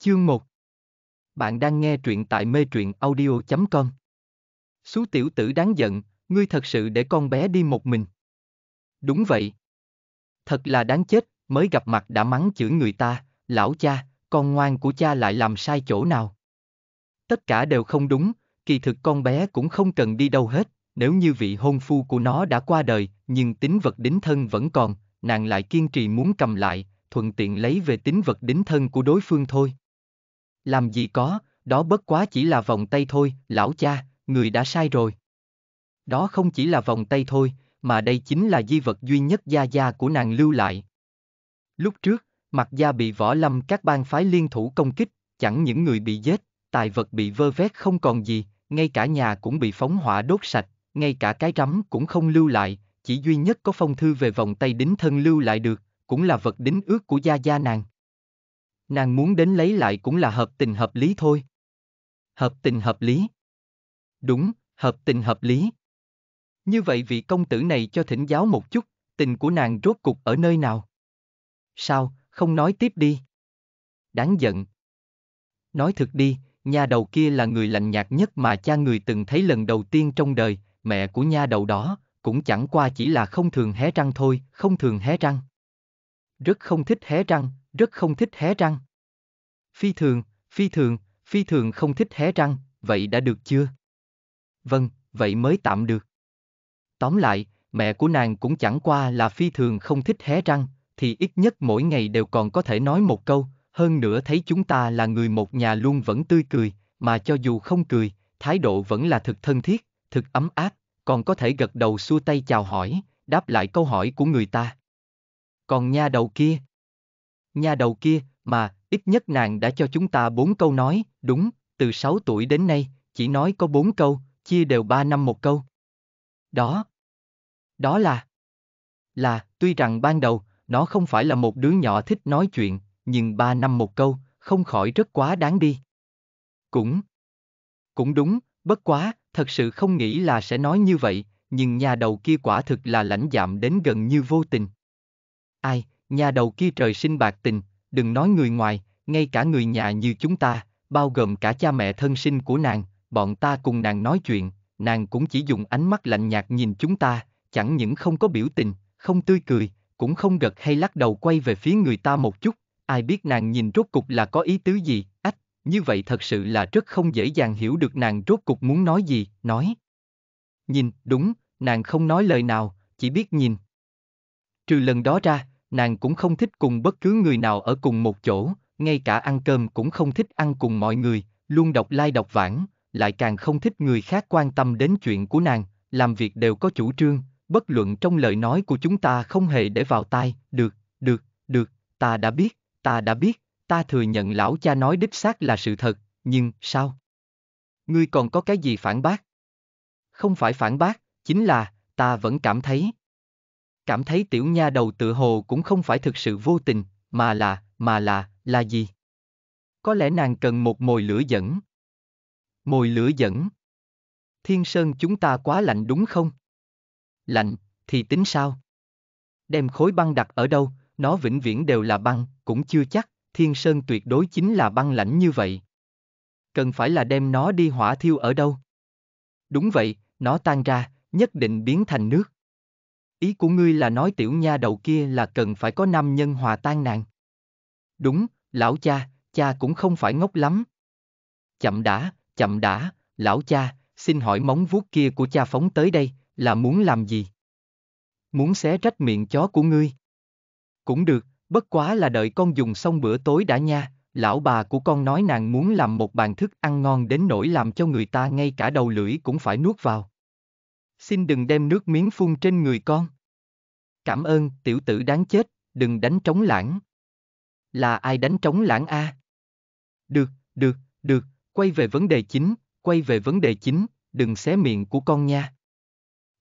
Chương 1 Bạn đang nghe truyện tại mê truyện audio.com Xú tiểu tử đáng giận, ngươi thật sự để con bé đi một mình. Đúng vậy. Thật là đáng chết, mới gặp mặt đã mắng chửi người ta, lão cha, con ngoan của cha lại làm sai chỗ nào. Tất cả đều không đúng, kỳ thực con bé cũng không cần đi đâu hết, nếu như vị hôn phu của nó đã qua đời, nhưng tính vật đính thân vẫn còn, nàng lại kiên trì muốn cầm lại, thuận tiện lấy về tính vật đính thân của đối phương thôi. Làm gì có, đó bất quá chỉ là vòng tay thôi, lão cha, người đã sai rồi. Đó không chỉ là vòng tay thôi, mà đây chính là di vật duy nhất gia gia của nàng lưu lại. Lúc trước, mặt gia bị võ lâm các bang phái liên thủ công kích, chẳng những người bị giết, tài vật bị vơ vét không còn gì, ngay cả nhà cũng bị phóng hỏa đốt sạch, ngay cả cái rắm cũng không lưu lại, chỉ duy nhất có phong thư về vòng tay đính thân lưu lại được, cũng là vật đính ước của gia gia nàng. Nàng muốn đến lấy lại cũng là hợp tình hợp lý thôi. Hợp tình hợp lý. Đúng, hợp tình hợp lý. Như vậy vị công tử này cho thỉnh giáo một chút, tình của nàng rốt cục ở nơi nào? Sao, không nói tiếp đi. Đáng giận. Nói thật đi, nha đầu kia là người lạnh nhạt nhất mà cha người từng thấy lần đầu tiên trong đời, mẹ của nha đầu đó, cũng chẳng qua chỉ là không thường hé răng thôi, không thường hé răng. Rất không thích hé răng, rất không thích hé răng. Phi thường, phi thường, phi thường không thích hé răng, vậy đã được chưa? Vâng, vậy mới tạm được. Tóm lại, mẹ của nàng cũng chẳng qua là phi thường không thích hé răng, thì ít nhất mỗi ngày đều còn có thể nói một câu, hơn nữa thấy chúng ta là người một nhà luôn vẫn tươi cười, mà cho dù không cười, thái độ vẫn là thực thân thiết, thực ấm áp, còn có thể gật đầu xua tay chào hỏi, đáp lại câu hỏi của người ta. Còn nha đầu kia, nha đầu kia mà ít nhất nàng đã cho chúng ta bốn câu nói, đúng, từ sáu tuổi đến nay, chỉ nói có bốn câu, chia đều ba năm một câu. Đó. Đó là. Là, tuy rằng ban đầu, nó không phải là một đứa nhỏ thích nói chuyện, nhưng ba năm một câu, không khỏi rất quá đáng đi. Cũng. Cũng đúng, bất quá, thật sự không nghĩ là sẽ nói như vậy, nhưng nhà đầu kia quả thực là lãnh dạm đến gần như vô tình. Ai, nhà đầu kia trời sinh bạc tình, đừng nói người ngoài, ngay cả người nhà như chúng ta, bao gồm cả cha mẹ thân sinh của nàng, bọn ta cùng nàng nói chuyện, nàng cũng chỉ dùng ánh mắt lạnh nhạt nhìn chúng ta, chẳng những không có biểu tình, không tươi cười, cũng không gật hay lắc đầu quay về phía người ta một chút, ai biết nàng nhìn rốt cục là có ý tứ gì, ách, như vậy thật sự là rất không dễ dàng hiểu được nàng rốt cục muốn nói gì, nói. Nhìn, đúng, nàng không nói lời nào, chỉ biết nhìn. Trừ lần đó ra, nàng cũng không thích cùng bất cứ người nào ở cùng một chỗ, ngay cả ăn cơm cũng không thích ăn cùng mọi người, luôn đọc lai like đọc vãng, lại càng không thích người khác quan tâm đến chuyện của nàng, làm việc đều có chủ trương, bất luận trong lời nói của chúng ta không hề để vào tai, được, được, được, ta đã biết, ta đã biết, ta thừa nhận lão cha nói đích xác là sự thật, nhưng sao? Ngươi còn có cái gì phản bác? Không phải phản bác, chính là, ta vẫn cảm thấy, cảm thấy tiểu nha đầu tự hồ cũng không phải thực sự vô tình, mà là, mà là, là gì? Có lẽ nàng cần một mồi lửa dẫn. Mồi lửa dẫn. Thiên sơn chúng ta quá lạnh đúng không? Lạnh, thì tính sao? Đem khối băng đặt ở đâu, nó vĩnh viễn đều là băng, cũng chưa chắc, thiên sơn tuyệt đối chính là băng lạnh như vậy. Cần phải là đem nó đi hỏa thiêu ở đâu? Đúng vậy, nó tan ra, nhất định biến thành nước. Ý của ngươi là nói tiểu nha đầu kia là cần phải có nam nhân hòa tan nàng. Đúng, lão cha, cha cũng không phải ngốc lắm. Chậm đã, chậm đã, lão cha, xin hỏi móng vuốt kia của cha phóng tới đây, là muốn làm gì? Muốn xé rách miệng chó của ngươi. Cũng được, bất quá là đợi con dùng xong bữa tối đã nha, lão bà của con nói nàng muốn làm một bàn thức ăn ngon đến nỗi làm cho người ta ngay cả đầu lưỡi cũng phải nuốt vào. Xin đừng đem nước miếng phun trên người con. Cảm ơn, tiểu tử đáng chết, đừng đánh trống lãng. Là ai đánh trống lãng a? À? Được, được, được, quay về vấn đề chính, quay về vấn đề chính, đừng xé miệng của con nha.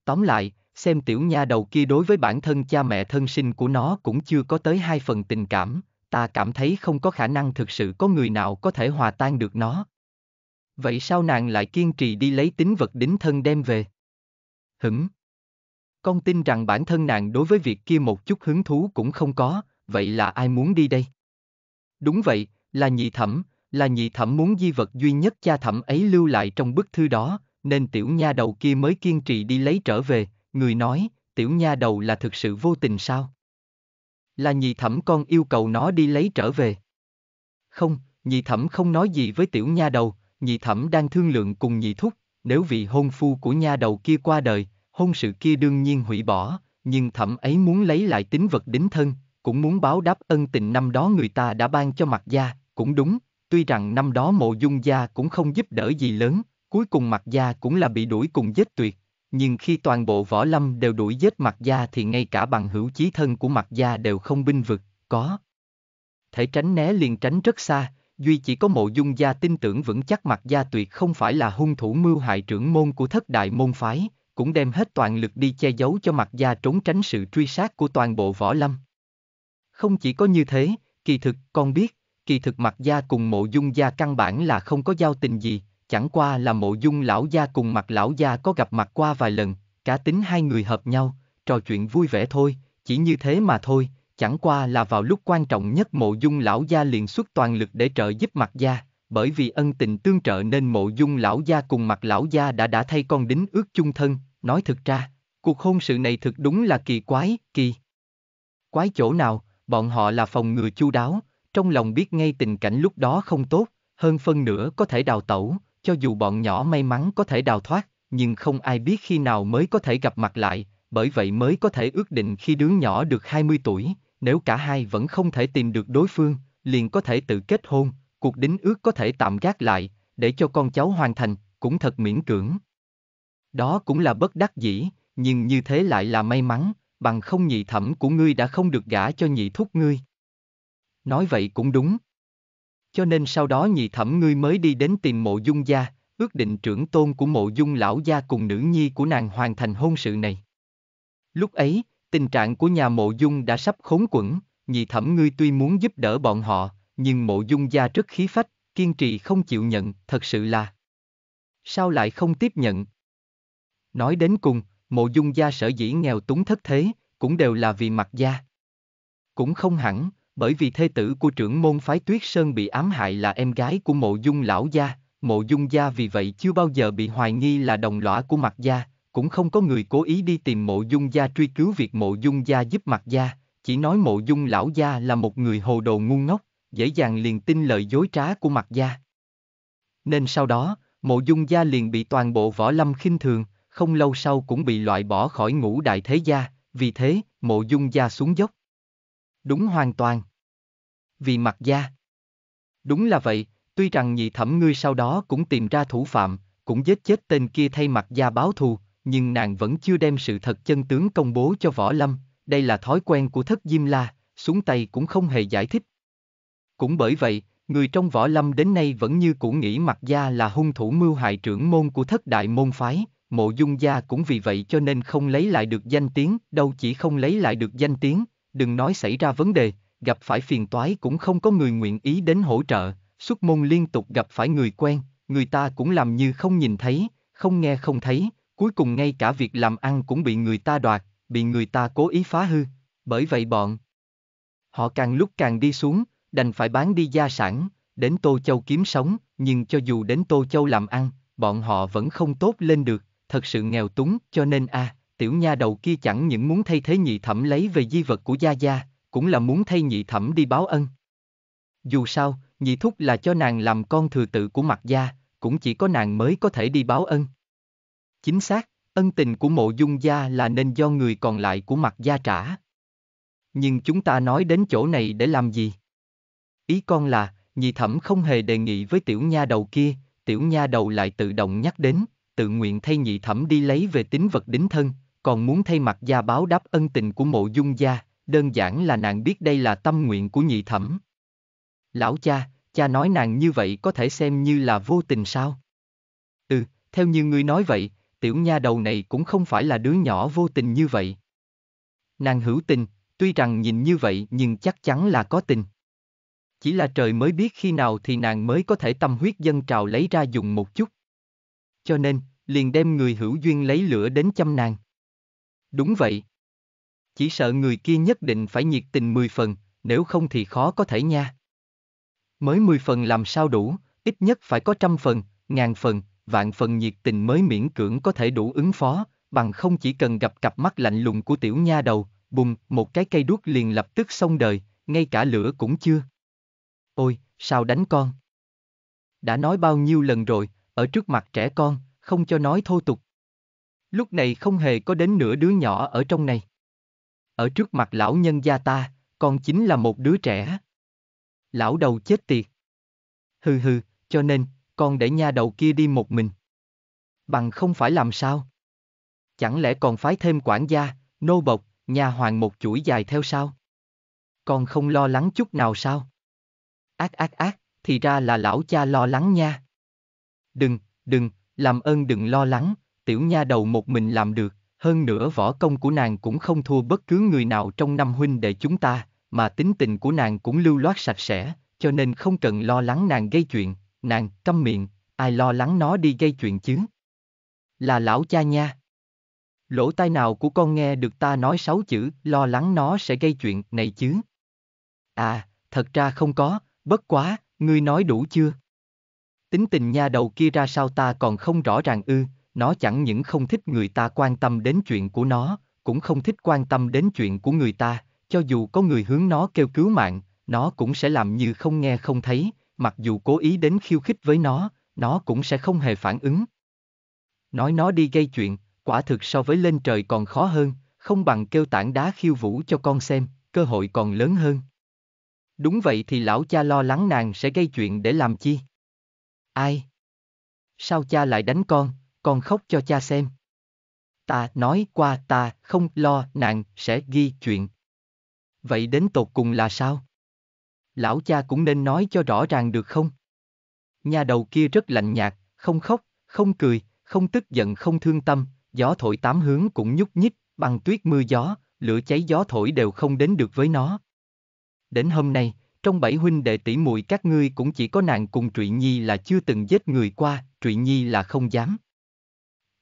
Tóm lại, xem tiểu nha đầu kia đối với bản thân cha mẹ thân sinh của nó cũng chưa có tới hai phần tình cảm, ta cảm thấy không có khả năng thực sự có người nào có thể hòa tan được nó. Vậy sao nàng lại kiên trì đi lấy tính vật đính thân đem về? Hửm, con tin rằng bản thân nàng đối với việc kia một chút hứng thú cũng không có, vậy là ai muốn đi đây? Đúng vậy, là nhị thẩm, là nhị thẩm muốn di vật duy nhất cha thẩm ấy lưu lại trong bức thư đó, nên tiểu nha đầu kia mới kiên trì đi lấy trở về, người nói, tiểu nha đầu là thực sự vô tình sao? Là nhị thẩm con yêu cầu nó đi lấy trở về. Không, nhị thẩm không nói gì với tiểu nha đầu, nhị thẩm đang thương lượng cùng nhị thúc, nếu vị hôn phu của nha đầu kia qua đời, hôn sự kia đương nhiên hủy bỏ, nhưng thẩm ấy muốn lấy lại tính vật đính thân, cũng muốn báo đáp ân tình năm đó người ta đã ban cho mặt gia, cũng đúng, tuy rằng năm đó mộ dung gia cũng không giúp đỡ gì lớn, cuối cùng mặt gia cũng là bị đuổi cùng giết tuyệt, nhưng khi toàn bộ võ lâm đều đuổi giết mặt gia thì ngay cả bằng hữu chí thân của mặt gia đều không binh vực, có. Thể tránh né liền tránh rất xa, duy chỉ có mộ dung gia tin tưởng vững chắc mặt gia tuyệt không phải là hung thủ mưu hại trưởng môn của thất đại môn phái, cũng đem hết toàn lực đi che giấu cho mặt gia trốn tránh sự truy sát của toàn bộ võ lâm. Không chỉ có như thế, kỳ thực, con biết, kỳ thực mặt gia cùng mộ dung gia căn bản là không có giao tình gì, chẳng qua là mộ dung lão gia cùng mặt lão gia có gặp mặt qua vài lần, cả tính hai người hợp nhau, trò chuyện vui vẻ thôi, chỉ như thế mà thôi, chẳng qua là vào lúc quan trọng nhất mộ dung lão gia liền xuất toàn lực để trợ giúp mặt gia, bởi vì ân tình tương trợ nên mộ dung lão gia cùng mặt lão gia đã đã thay con đính ước chung thân, Nói thực ra, cuộc hôn sự này thực đúng là kỳ quái, kỳ. Quái chỗ nào, bọn họ là phòng ngừa chu đáo, trong lòng biết ngay tình cảnh lúc đó không tốt, hơn phân nửa có thể đào tẩu, cho dù bọn nhỏ may mắn có thể đào thoát, nhưng không ai biết khi nào mới có thể gặp mặt lại, bởi vậy mới có thể ước định khi đứa nhỏ được 20 tuổi, nếu cả hai vẫn không thể tìm được đối phương, liền có thể tự kết hôn, cuộc đính ước có thể tạm gác lại, để cho con cháu hoàn thành, cũng thật miễn cưỡng. Đó cũng là bất đắc dĩ, nhưng như thế lại là may mắn, bằng không nhị thẩm của ngươi đã không được gả cho nhị thúc ngươi. Nói vậy cũng đúng. Cho nên sau đó nhị thẩm ngươi mới đi đến tìm mộ dung gia, ước định trưởng tôn của mộ dung lão gia cùng nữ nhi của nàng hoàn thành hôn sự này. Lúc ấy, tình trạng của nhà mộ dung đã sắp khốn quẩn, nhị thẩm ngươi tuy muốn giúp đỡ bọn họ, nhưng mộ dung gia rất khí phách, kiên trì không chịu nhận, thật sự là. Sao lại không tiếp nhận? Nói đến cùng, mộ dung gia sở dĩ nghèo túng thất thế, cũng đều là vì mặt gia. Cũng không hẳn, bởi vì thê tử của trưởng môn phái Tuyết Sơn bị ám hại là em gái của mộ dung lão gia, mộ dung gia vì vậy chưa bao giờ bị hoài nghi là đồng lõa của mặt gia, cũng không có người cố ý đi tìm mộ dung gia truy cứu việc mộ dung gia giúp mặt gia, chỉ nói mộ dung lão gia là một người hồ đồ ngu ngốc, dễ dàng liền tin lời dối trá của mặt gia. Nên sau đó, mộ dung gia liền bị toàn bộ võ lâm khinh thường, không lâu sau cũng bị loại bỏ khỏi ngũ đại thế gia, vì thế, mộ dung gia xuống dốc. Đúng hoàn toàn. Vì mặt gia. Đúng là vậy, tuy rằng nhị thẩm ngươi sau đó cũng tìm ra thủ phạm, cũng giết chết tên kia thay mặt gia báo thù, nhưng nàng vẫn chưa đem sự thật chân tướng công bố cho Võ Lâm, đây là thói quen của thất Diêm La, xuống tay cũng không hề giải thích. Cũng bởi vậy, người trong Võ Lâm đến nay vẫn như cũ nghĩ mặt gia là hung thủ mưu hại trưởng môn của thất đại môn phái, mộ dung gia cũng vì vậy cho nên không lấy lại được danh tiếng, đâu chỉ không lấy lại được danh tiếng, đừng nói xảy ra vấn đề, gặp phải phiền toái cũng không có người nguyện ý đến hỗ trợ, xuất môn liên tục gặp phải người quen, người ta cũng làm như không nhìn thấy, không nghe không thấy, cuối cùng ngay cả việc làm ăn cũng bị người ta đoạt, bị người ta cố ý phá hư, bởi vậy bọn họ càng lúc càng đi xuống, đành phải bán đi gia sản, đến Tô Châu kiếm sống, nhưng cho dù đến Tô Châu làm ăn, bọn họ vẫn không tốt lên được, thật sự nghèo túng, cho nên a, à, tiểu nha đầu kia chẳng những muốn thay thế nhị thẩm lấy về di vật của gia gia, cũng là muốn thay nhị thẩm đi báo ân. Dù sao, nhị thúc là cho nàng làm con thừa tự của mặt gia, cũng chỉ có nàng mới có thể đi báo ân. Chính xác, ân tình của mộ dung gia là nên do người còn lại của mặt gia trả. Nhưng chúng ta nói đến chỗ này để làm gì? Ý con là, nhị thẩm không hề đề nghị với tiểu nha đầu kia, tiểu nha đầu lại tự động nhắc đến tự nguyện thay nhị thẩm đi lấy về tín vật đính thân, còn muốn thay mặt gia báo đáp ân tình của mộ dung gia, đơn giản là nàng biết đây là tâm nguyện của nhị thẩm. Lão cha, cha nói nàng như vậy có thể xem như là vô tình sao? Ừ, theo như ngươi nói vậy, tiểu nha đầu này cũng không phải là đứa nhỏ vô tình như vậy. Nàng hữu tình, tuy rằng nhìn như vậy nhưng chắc chắn là có tình. Chỉ là trời mới biết khi nào thì nàng mới có thể tâm huyết dân trào lấy ra dùng một chút cho nên, liền đem người hữu duyên lấy lửa đến chăm nàng. Đúng vậy. Chỉ sợ người kia nhất định phải nhiệt tình 10 phần, nếu không thì khó có thể nha. Mới 10 phần làm sao đủ, ít nhất phải có trăm phần, ngàn phần, vạn phần nhiệt tình mới miễn cưỡng có thể đủ ứng phó, bằng không chỉ cần gặp cặp mắt lạnh lùng của tiểu nha đầu, bùng, một cái cây đuốc liền lập tức xong đời, ngay cả lửa cũng chưa. Ôi, sao đánh con? Đã nói bao nhiêu lần rồi, ở trước mặt trẻ con, không cho nói thô tục. Lúc này không hề có đến nửa đứa nhỏ ở trong này. Ở trước mặt lão nhân gia ta, con chính là một đứa trẻ. Lão đầu chết tiệt. Hừ hừ, cho nên, con để nha đầu kia đi một mình. Bằng không phải làm sao? Chẳng lẽ còn phái thêm quản gia, nô bộc, nhà hoàng một chuỗi dài theo sao? Con không lo lắng chút nào sao? Ác ác ác, thì ra là lão cha lo lắng nha đừng, đừng, làm ơn đừng lo lắng, tiểu nha đầu một mình làm được, hơn nữa võ công của nàng cũng không thua bất cứ người nào trong năm huynh đệ chúng ta, mà tính tình của nàng cũng lưu loát sạch sẽ, cho nên không cần lo lắng nàng gây chuyện, nàng, câm miệng, ai lo lắng nó đi gây chuyện chứ? Là lão cha nha. Lỗ tai nào của con nghe được ta nói sáu chữ, lo lắng nó sẽ gây chuyện này chứ? À, thật ra không có, bất quá, ngươi nói đủ chưa? Tính tình nha đầu kia ra sao ta còn không rõ ràng ư, nó chẳng những không thích người ta quan tâm đến chuyện của nó, cũng không thích quan tâm đến chuyện của người ta, cho dù có người hướng nó kêu cứu mạng, nó cũng sẽ làm như không nghe không thấy, mặc dù cố ý đến khiêu khích với nó, nó cũng sẽ không hề phản ứng. Nói nó đi gây chuyện, quả thực so với lên trời còn khó hơn, không bằng kêu tảng đá khiêu vũ cho con xem, cơ hội còn lớn hơn. Đúng vậy thì lão cha lo lắng nàng sẽ gây chuyện để làm chi? Ai? Sao cha lại đánh con, con khóc cho cha xem. Ta nói qua ta không lo nạn sẽ ghi chuyện. Vậy đến tột cùng là sao? Lão cha cũng nên nói cho rõ ràng được không? Nhà đầu kia rất lạnh nhạt, không khóc, không cười, không tức giận không thương tâm, gió thổi tám hướng cũng nhúc nhích, bằng tuyết mưa gió, lửa cháy gió thổi đều không đến được với nó. Đến hôm nay, trong bảy huynh đệ tỷ muội các ngươi cũng chỉ có nàng cùng Trụy Nhi là chưa từng giết người qua, Trụy Nhi là không dám.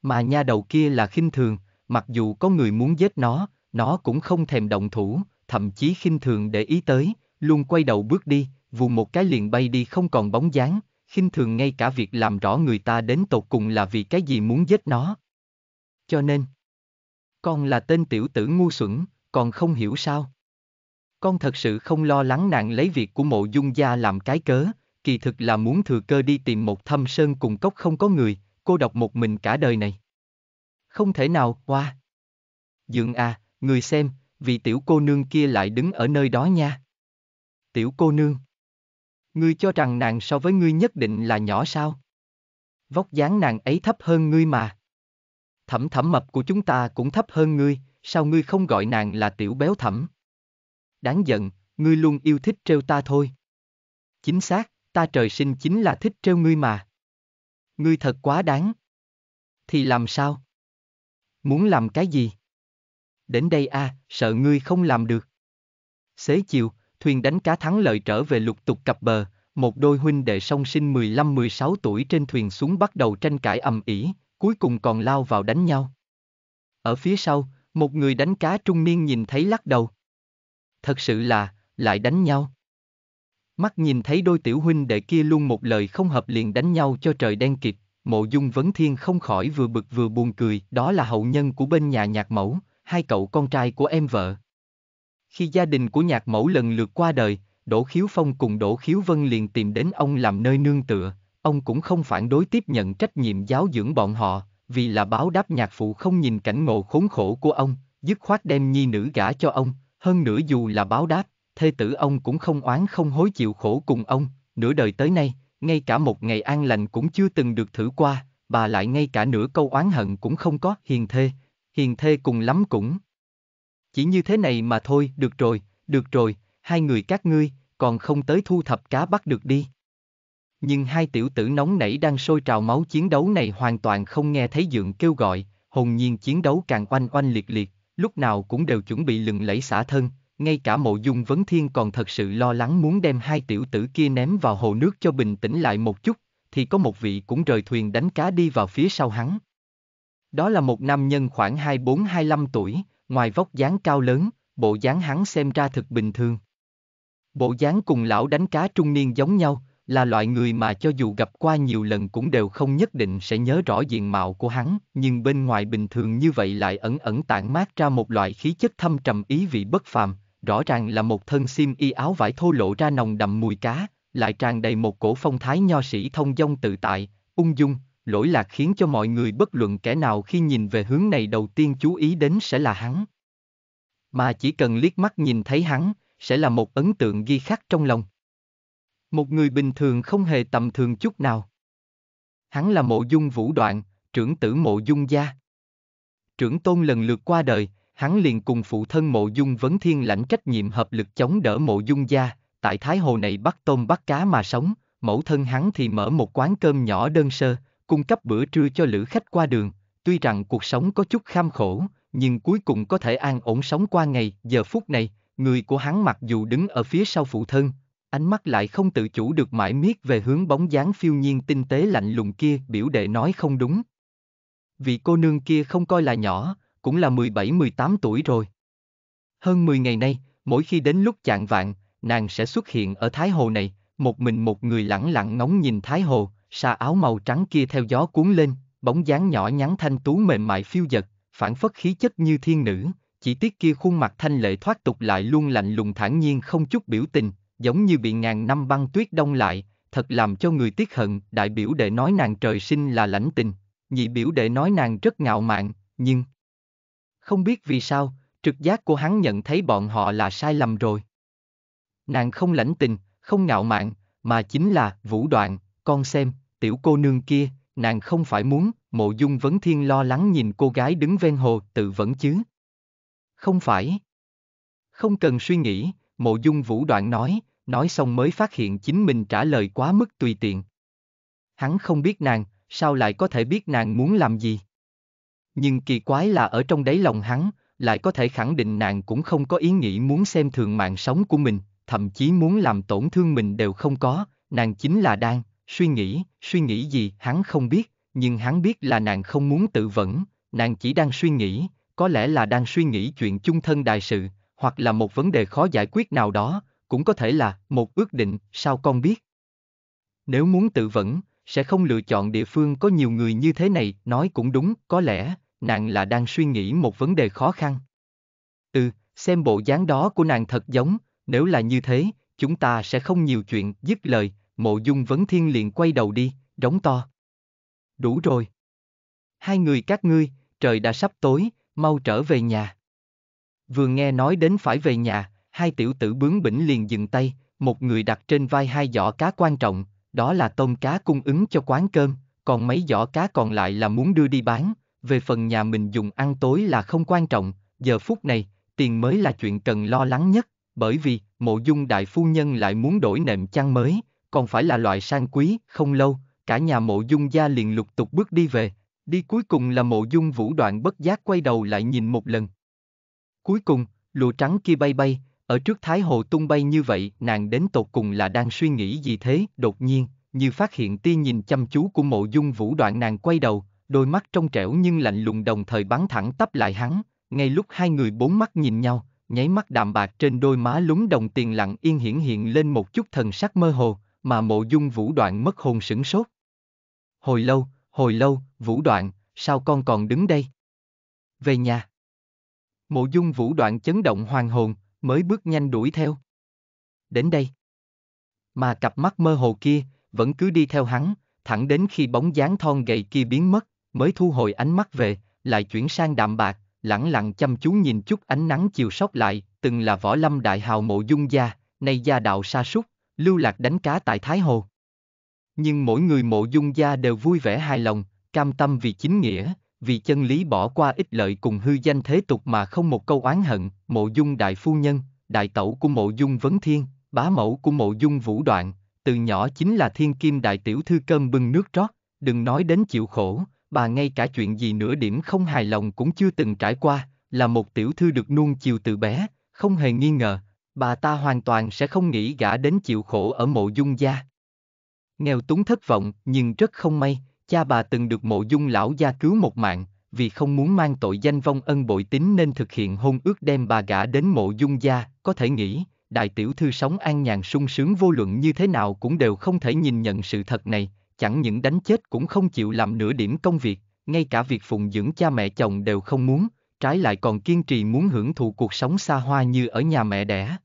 Mà nha đầu kia là khinh thường, mặc dù có người muốn giết nó, nó cũng không thèm động thủ, thậm chí khinh thường để ý tới, luôn quay đầu bước đi, vù một cái liền bay đi không còn bóng dáng, khinh thường ngay cả việc làm rõ người ta đến tột cùng là vì cái gì muốn giết nó. Cho nên, con là tên tiểu tử ngu xuẩn, còn không hiểu sao. Con thật sự không lo lắng nạn lấy việc của mộ dung gia làm cái cớ, kỳ thực là muốn thừa cơ đi tìm một thâm sơn cùng cốc không có người, cô độc một mình cả đời này. Không thể nào, hoa. Dương Dượng à, người xem, vì tiểu cô nương kia lại đứng ở nơi đó nha. Tiểu cô nương. Ngươi cho rằng nàng so với ngươi nhất định là nhỏ sao? Vóc dáng nàng ấy thấp hơn ngươi mà. Thẩm thẩm mập của chúng ta cũng thấp hơn ngươi, sao ngươi không gọi nàng là tiểu béo thẩm? đáng giận, ngươi luôn yêu thích trêu ta thôi. Chính xác, ta trời sinh chính là thích trêu ngươi mà. Ngươi thật quá đáng. Thì làm sao? Muốn làm cái gì? Đến đây a, à, sợ ngươi không làm được. Xế chiều, thuyền đánh cá thắng lợi trở về lục tục cập bờ, một đôi huynh đệ song sinh 15-16 tuổi trên thuyền xuống bắt đầu tranh cãi ầm ĩ, cuối cùng còn lao vào đánh nhau. Ở phía sau, một người đánh cá trung niên nhìn thấy lắc đầu thật sự là, lại đánh nhau. Mắt nhìn thấy đôi tiểu huynh đệ kia luôn một lời không hợp liền đánh nhau cho trời đen kịp, mộ dung vấn thiên không khỏi vừa bực vừa buồn cười, đó là hậu nhân của bên nhà nhạc mẫu, hai cậu con trai của em vợ. Khi gia đình của nhạc mẫu lần lượt qua đời, Đỗ Khiếu Phong cùng Đỗ Khiếu Vân liền tìm đến ông làm nơi nương tựa, ông cũng không phản đối tiếp nhận trách nhiệm giáo dưỡng bọn họ, vì là báo đáp nhạc phụ không nhìn cảnh ngộ khốn khổ của ông, dứt khoát đem nhi nữ gả cho ông, hơn nữa dù là báo đáp, thê tử ông cũng không oán không hối chịu khổ cùng ông, nửa đời tới nay, ngay cả một ngày an lành cũng chưa từng được thử qua, bà lại ngay cả nửa câu oán hận cũng không có, hiền thê, hiền thê cùng lắm cũng. Chỉ như thế này mà thôi, được rồi, được rồi, hai người các ngươi, còn không tới thu thập cá bắt được đi. Nhưng hai tiểu tử nóng nảy đang sôi trào máu chiến đấu này hoàn toàn không nghe thấy dượng kêu gọi, hồn nhiên chiến đấu càng oanh oanh liệt liệt, lúc nào cũng đều chuẩn bị lừng lẫy xả thân, ngay cả mộ dung vấn thiên còn thật sự lo lắng muốn đem hai tiểu tử kia ném vào hồ nước cho bình tĩnh lại một chút, thì có một vị cũng rời thuyền đánh cá đi vào phía sau hắn. Đó là một nam nhân khoảng 24-25 tuổi, ngoài vóc dáng cao lớn, bộ dáng hắn xem ra thật bình thường. Bộ dáng cùng lão đánh cá trung niên giống nhau, là loại người mà cho dù gặp qua nhiều lần cũng đều không nhất định sẽ nhớ rõ diện mạo của hắn, nhưng bên ngoài bình thường như vậy lại ẩn ẩn tản mát ra một loại khí chất thâm trầm ý vị bất phàm, rõ ràng là một thân xiêm y áo vải thô lộ ra nồng đậm mùi cá, lại tràn đầy một cổ phong thái nho sĩ thông dong tự tại, ung dung, lỗi lạc khiến cho mọi người bất luận kẻ nào khi nhìn về hướng này đầu tiên chú ý đến sẽ là hắn. Mà chỉ cần liếc mắt nhìn thấy hắn, sẽ là một ấn tượng ghi khắc trong lòng. Một người bình thường không hề tầm thường chút nào. Hắn là mộ dung vũ đoạn, trưởng tử mộ dung gia. Trưởng tôn lần lượt qua đời, hắn liền cùng phụ thân mộ dung vấn thiên lãnh trách nhiệm hợp lực chống đỡ mộ dung gia, tại Thái Hồ này bắt tôm bắt cá mà sống, mẫu thân hắn thì mở một quán cơm nhỏ đơn sơ, cung cấp bữa trưa cho lữ khách qua đường, tuy rằng cuộc sống có chút kham khổ, nhưng cuối cùng có thể an ổn sống qua ngày, giờ phút này, người của hắn mặc dù đứng ở phía sau phụ thân, ánh mắt lại không tự chủ được mãi miết về hướng bóng dáng phiêu nhiên tinh tế lạnh lùng kia, biểu đệ nói không đúng. Vị cô nương kia không coi là nhỏ, cũng là 17-18 tuổi rồi. Hơn 10 ngày nay, mỗi khi đến lúc chạng vạn, nàng sẽ xuất hiện ở Thái Hồ này, một mình một người lẳng lặng ngóng nhìn Thái Hồ, xa áo màu trắng kia theo gió cuốn lên, bóng dáng nhỏ nhắn thanh tú mềm mại phiêu dật, phản phất khí chất như thiên nữ, chỉ tiếc kia khuôn mặt thanh lệ thoát tục lại luôn lạnh lùng thản nhiên không chút biểu tình, giống như bị ngàn năm băng tuyết đông lại, thật làm cho người tiếc hận, đại biểu đệ nói nàng trời sinh là lãnh tình, nhị biểu đệ nói nàng rất ngạo mạn, nhưng... Không biết vì sao, trực giác của hắn nhận thấy bọn họ là sai lầm rồi. Nàng không lãnh tình, không ngạo mạn, mà chính là vũ đoạn, con xem, tiểu cô nương kia, nàng không phải muốn, mộ dung vấn thiên lo lắng nhìn cô gái đứng ven hồ tự vẫn chứ. Không phải. Không cần suy nghĩ, Mộ Dung Vũ đoạn nói, nói xong mới phát hiện chính mình trả lời quá mức tùy tiện. Hắn không biết nàng, sao lại có thể biết nàng muốn làm gì? Nhưng kỳ quái là ở trong đáy lòng hắn, lại có thể khẳng định nàng cũng không có ý nghĩ muốn xem thường mạng sống của mình, thậm chí muốn làm tổn thương mình đều không có, nàng chính là đang suy nghĩ, suy nghĩ gì hắn không biết, nhưng hắn biết là nàng không muốn tự vẫn, nàng chỉ đang suy nghĩ, có lẽ là đang suy nghĩ chuyện chung thân đại sự, hoặc là một vấn đề khó giải quyết nào đó, cũng có thể là một ước định, sao con biết? Nếu muốn tự vẫn, sẽ không lựa chọn địa phương có nhiều người như thế này, nói cũng đúng, có lẽ, nàng là đang suy nghĩ một vấn đề khó khăn. Ừ, xem bộ dáng đó của nàng thật giống, nếu là như thế, chúng ta sẽ không nhiều chuyện, dứt lời, mộ dung vấn thiên liền quay đầu đi, đóng to. Đủ rồi. Hai người các ngươi, trời đã sắp tối, mau trở về nhà. Vừa nghe nói đến phải về nhà, hai tiểu tử bướng bỉnh liền dừng tay, một người đặt trên vai hai giỏ cá quan trọng, đó là tôm cá cung ứng cho quán cơm, còn mấy giỏ cá còn lại là muốn đưa đi bán, về phần nhà mình dùng ăn tối là không quan trọng, giờ phút này, tiền mới là chuyện cần lo lắng nhất, bởi vì, mộ dung đại phu nhân lại muốn đổi nệm chăn mới, còn phải là loại sang quý, không lâu, cả nhà mộ dung gia liền lục tục bước đi về, đi cuối cùng là mộ dung vũ đoạn bất giác quay đầu lại nhìn một lần, Cuối cùng, lụa trắng kia bay bay, ở trước Thái Hồ tung bay như vậy, nàng đến tột cùng là đang suy nghĩ gì thế, đột nhiên, như phát hiện tia nhìn chăm chú của mộ dung vũ đoạn nàng quay đầu, đôi mắt trong trẻo nhưng lạnh lùng đồng thời bắn thẳng tắp lại hắn, ngay lúc hai người bốn mắt nhìn nhau, nháy mắt đạm bạc trên đôi má lúng đồng tiền lặng yên hiển hiện lên một chút thần sắc mơ hồ, mà mộ dung vũ đoạn mất hồn sửng sốt. Hồi lâu, hồi lâu, vũ đoạn, sao con còn đứng đây? Về nhà. Mộ dung vũ đoạn chấn động hoàng hồn, mới bước nhanh đuổi theo. Đến đây. Mà cặp mắt mơ hồ kia, vẫn cứ đi theo hắn, thẳng đến khi bóng dáng thon gầy kia biến mất, mới thu hồi ánh mắt về, lại chuyển sang đạm bạc, lẳng lặng chăm chú nhìn chút ánh nắng chiều sóc lại, từng là võ lâm đại hào mộ dung gia, nay gia đạo sa súc, lưu lạc đánh cá tại Thái Hồ. Nhưng mỗi người mộ dung gia đều vui vẻ hài lòng, cam tâm vì chính nghĩa, vì chân lý bỏ qua ích lợi cùng hư danh thế tục mà không một câu oán hận, mộ dung đại phu nhân, đại tẩu của mộ dung vấn thiên, bá mẫu của mộ dung vũ đoạn, từ nhỏ chính là thiên kim đại tiểu thư cơm bưng nước rót, đừng nói đến chịu khổ, bà ngay cả chuyện gì nửa điểm không hài lòng cũng chưa từng trải qua, là một tiểu thư được nuông chiều từ bé, không hề nghi ngờ, bà ta hoàn toàn sẽ không nghĩ gã đến chịu khổ ở mộ dung gia. Nghèo túng thất vọng nhưng rất không may, cha bà từng được mộ dung lão gia cứu một mạng, vì không muốn mang tội danh vong ân bội tín nên thực hiện hôn ước đem bà gả đến mộ dung gia, có thể nghĩ, đại tiểu thư sống an nhàn sung sướng vô luận như thế nào cũng đều không thể nhìn nhận sự thật này, chẳng những đánh chết cũng không chịu làm nửa điểm công việc, ngay cả việc phụng dưỡng cha mẹ chồng đều không muốn, trái lại còn kiên trì muốn hưởng thụ cuộc sống xa hoa như ở nhà mẹ đẻ.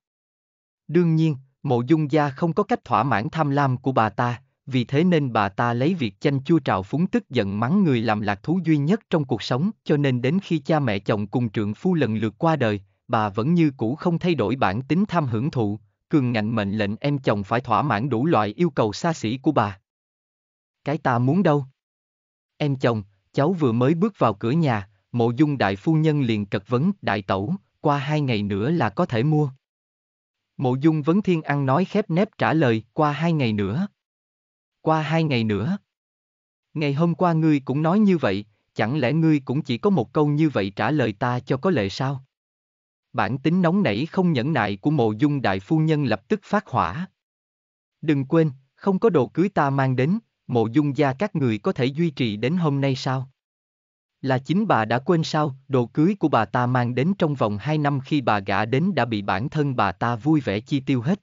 Đương nhiên, mộ dung gia không có cách thỏa mãn tham lam của bà ta, vì thế nên bà ta lấy việc chanh chua trào phúng tức giận mắng người làm lạc thú duy nhất trong cuộc sống, cho nên đến khi cha mẹ chồng cùng trượng phu lần lượt qua đời, bà vẫn như cũ không thay đổi bản tính tham hưởng thụ, cường ngạnh mệnh lệnh em chồng phải thỏa mãn đủ loại yêu cầu xa xỉ của bà. Cái ta muốn đâu? Em chồng, cháu vừa mới bước vào cửa nhà, mộ dung đại phu nhân liền cật vấn đại tẩu, qua hai ngày nữa là có thể mua. Mộ dung vấn thiên ăn nói khép nép trả lời qua hai ngày nữa qua hai ngày nữa. Ngày hôm qua ngươi cũng nói như vậy, chẳng lẽ ngươi cũng chỉ có một câu như vậy trả lời ta cho có lệ sao? Bản tính nóng nảy không nhẫn nại của mộ dung đại phu nhân lập tức phát hỏa. Đừng quên, không có đồ cưới ta mang đến, mộ dung gia các người có thể duy trì đến hôm nay sao? Là chính bà đã quên sao, đồ cưới của bà ta mang đến trong vòng hai năm khi bà gả đến đã bị bản thân bà ta vui vẻ chi tiêu hết.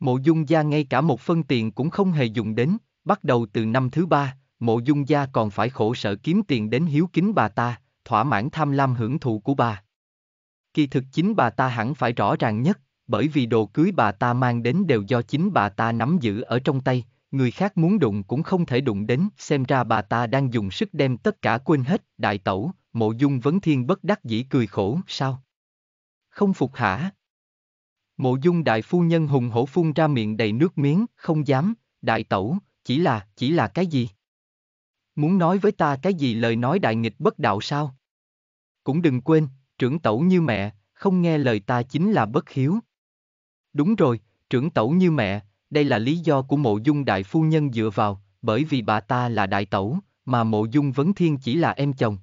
Mộ dung gia ngay cả một phân tiền cũng không hề dùng đến, bắt đầu từ năm thứ ba, mộ dung gia còn phải khổ sở kiếm tiền đến hiếu kính bà ta, thỏa mãn tham lam hưởng thụ của bà. Kỳ thực chính bà ta hẳn phải rõ ràng nhất, bởi vì đồ cưới bà ta mang đến đều do chính bà ta nắm giữ ở trong tay, người khác muốn đụng cũng không thể đụng đến, xem ra bà ta đang dùng sức đem tất cả quên hết, đại tẩu, mộ dung vấn thiên bất đắc dĩ cười khổ, sao? Không phục hả? Mộ dung đại phu nhân hùng hổ phun ra miệng đầy nước miếng, không dám, đại tẩu, chỉ là, chỉ là cái gì? Muốn nói với ta cái gì lời nói đại nghịch bất đạo sao? Cũng đừng quên, trưởng tẩu như mẹ, không nghe lời ta chính là bất hiếu. Đúng rồi, trưởng tẩu như mẹ, đây là lý do của mộ dung đại phu nhân dựa vào, bởi vì bà ta là đại tẩu, mà mộ dung vấn thiên chỉ là em chồng.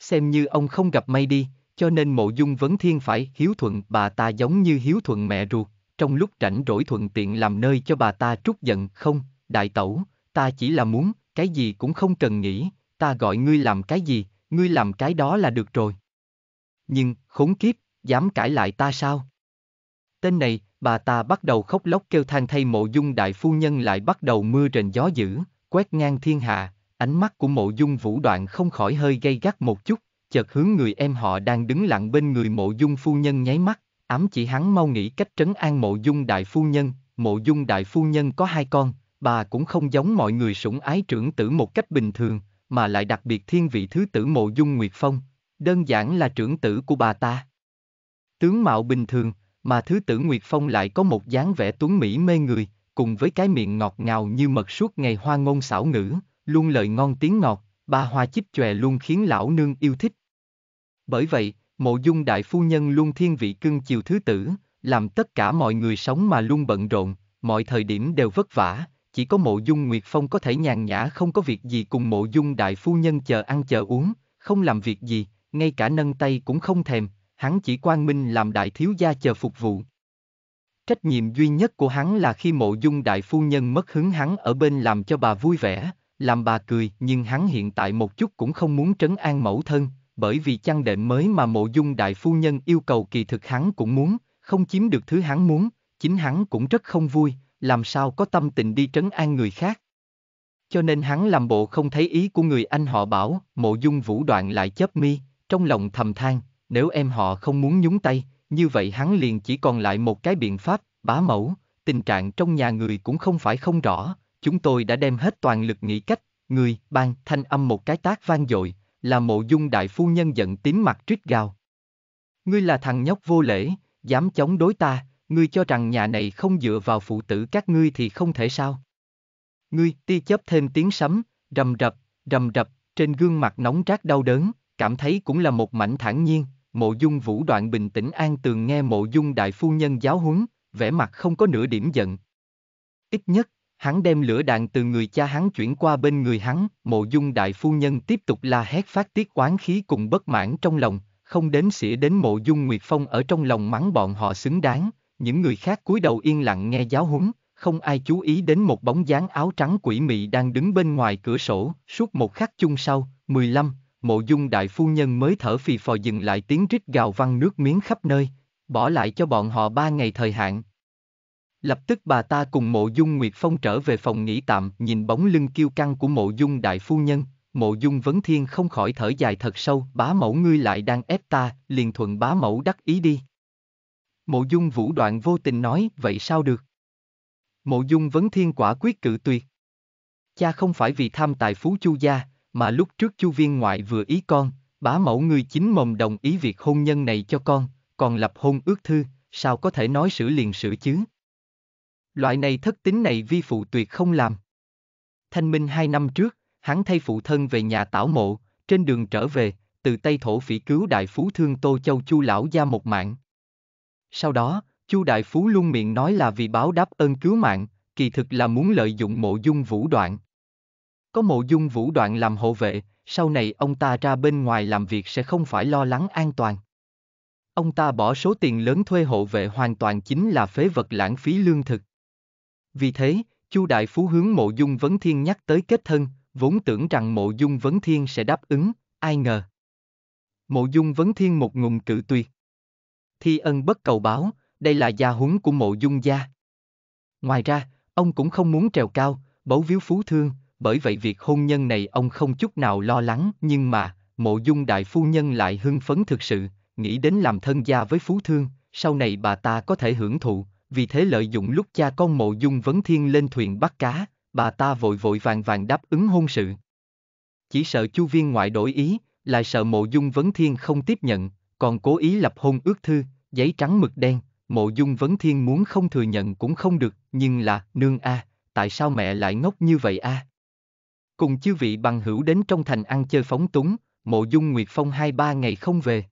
Xem như ông không gặp may đi, cho nên mộ dung vấn thiên phải hiếu thuận bà ta giống như hiếu thuận mẹ ruột, trong lúc rảnh rỗi thuận tiện làm nơi cho bà ta trút giận không, đại tẩu, ta chỉ là muốn, cái gì cũng không cần nghĩ, ta gọi ngươi làm cái gì, ngươi làm cái đó là được rồi. Nhưng, khốn kiếp, dám cãi lại ta sao? Tên này, bà ta bắt đầu khóc lóc kêu than thay mộ dung đại phu nhân lại bắt đầu mưa rền gió dữ, quét ngang thiên hạ, ánh mắt của mộ dung vũ đoạn không khỏi hơi gây gắt một chút, chợt hướng người em họ đang đứng lặng bên người mộ dung phu nhân nháy mắt, ám chỉ hắn mau nghĩ cách trấn an mộ dung đại phu nhân, mộ dung đại phu nhân có hai con, bà cũng không giống mọi người sủng ái trưởng tử một cách bình thường, mà lại đặc biệt thiên vị thứ tử mộ dung Nguyệt Phong, đơn giản là trưởng tử của bà ta. Tướng mạo bình thường, mà thứ tử Nguyệt Phong lại có một dáng vẻ tuấn mỹ mê người, cùng với cái miệng ngọt ngào như mật suốt ngày hoa ngôn xảo ngữ, luôn lời ngon tiếng ngọt, ba hoa chích chòe luôn khiến lão nương yêu thích, bởi vậy, mộ dung đại phu nhân luôn thiên vị cưng chiều thứ tử, làm tất cả mọi người sống mà luôn bận rộn, mọi thời điểm đều vất vả, chỉ có mộ dung Nguyệt Phong có thể nhàn nhã không có việc gì cùng mộ dung đại phu nhân chờ ăn chờ uống, không làm việc gì, ngay cả nâng tay cũng không thèm, hắn chỉ quan minh làm đại thiếu gia chờ phục vụ. Trách nhiệm duy nhất của hắn là khi mộ dung đại phu nhân mất hứng hắn ở bên làm cho bà vui vẻ, làm bà cười nhưng hắn hiện tại một chút cũng không muốn trấn an mẫu thân, bởi vì chăn đệm mới mà mộ dung đại phu nhân yêu cầu kỳ thực hắn cũng muốn, không chiếm được thứ hắn muốn, chính hắn cũng rất không vui, làm sao có tâm tình đi trấn an người khác. Cho nên hắn làm bộ không thấy ý của người anh họ bảo, mộ dung vũ đoạn lại chớp mi, trong lòng thầm than, nếu em họ không muốn nhúng tay, như vậy hắn liền chỉ còn lại một cái biện pháp, bá mẫu, tình trạng trong nhà người cũng không phải không rõ, chúng tôi đã đem hết toàn lực nghĩ cách, người, ban, thanh âm một cái tác vang dội, là mộ dung đại phu nhân giận tím mặt trích gào. Ngươi là thằng nhóc vô lễ, dám chống đối ta, ngươi cho rằng nhà này không dựa vào phụ tử các ngươi thì không thể sao. Ngươi ti chớp thêm tiếng sấm, rầm rập, rầm rập, trên gương mặt nóng rát đau đớn, cảm thấy cũng là một mảnh thản nhiên, mộ dung vũ đoạn bình tĩnh an tường nghe mộ dung đại phu nhân giáo huấn, vẻ mặt không có nửa điểm giận. Ít nhất, hắn đem lửa đạn từ người cha hắn chuyển qua bên người hắn, mộ dung đại phu nhân tiếp tục la hét phát tiết oán khí cùng bất mãn trong lòng, không đếm xỉa đến mộ dung Nguyệt Phong ở trong lòng mắng bọn họ xứng đáng, những người khác cúi đầu yên lặng nghe giáo huấn, không ai chú ý đến một bóng dáng áo trắng quỷ mị đang đứng bên ngoài cửa sổ, suốt một khắc chung sau, 15, mộ dung đại phu nhân mới thở phì phò dừng lại tiếng rít gào văng nước miếng khắp nơi, bỏ lại cho bọn họ ba ngày thời hạn, Lập tức bà ta cùng mộ dung Nguyệt Phong trở về phòng nghỉ tạm, nhìn bóng lưng kiêu căng của mộ dung đại phu nhân, mộ dung vấn thiên không khỏi thở dài thật sâu, bá mẫu ngươi lại đang ép ta, liền thuận bá mẫu đắc ý đi. Mộ dung vũ đoạn vô tình nói, vậy sao được? Mộ dung vấn thiên quả quyết cự tuyệt. Cha không phải vì tham tài phú chu gia, mà lúc trước chu viên ngoại vừa ý con, bá mẫu ngươi chính mồm đồng ý việc hôn nhân này cho con, còn lập hôn ước thư, sao có thể nói sửa liền sửa chứ? Loại này thất tính này vi phụ tuyệt không làm. Thanh minh hai năm trước, hắn thay phụ thân về nhà tảo mộ, trên đường trở về, từ Tây Thổ phỉ cứu đại phú thương Tô Châu Chu lão gia một mạng. Sau đó, Chu đại phú luôn miệng nói là vì báo đáp ơn cứu mạng, kỳ thực là muốn lợi dụng mộ dung vũ đoạn. Có mộ dung vũ đoạn làm hộ vệ, sau này ông ta ra bên ngoài làm việc sẽ không phải lo lắng an toàn. Ông ta bỏ số tiền lớn thuê hộ vệ hoàn toàn chính là phế vật lãng phí lương thực. Vì thế, Chu Đại Phú hướng Mộ Dung Vấn Thiên nhắc tới kết thân, vốn tưởng rằng Mộ Dung Vấn Thiên sẽ đáp ứng, ai ngờ. Mộ Dung Vấn Thiên một ngùng cự tuyệt. Thi ân bất cầu báo, đây là gia húng của Mộ Dung gia. Ngoài ra, ông cũng không muốn trèo cao, bấu víu phú thương, bởi vậy việc hôn nhân này ông không chút nào lo lắng, nhưng mà, Mộ Dung Đại Phu Nhân lại hưng phấn thực sự, nghĩ đến làm thân gia với phú thương, sau này bà ta có thể hưởng thụ, vì thế lợi dụng lúc cha con mộ dung vấn thiên lên thuyền bắt cá, bà ta vội vội vàng vàng đáp ứng hôn sự. Chỉ sợ chu viên ngoại đổi ý, lại sợ mộ dung vấn thiên không tiếp nhận, còn cố ý lập hôn ước thư, giấy trắng mực đen, mộ dung vấn thiên muốn không thừa nhận cũng không được, nhưng là, nương a, à, tại sao mẹ lại ngốc như vậy a? À? Cùng chư vị bằng hữu đến trong thành ăn chơi phóng túng, mộ dung Nguyệt Phong hai ba ngày không về.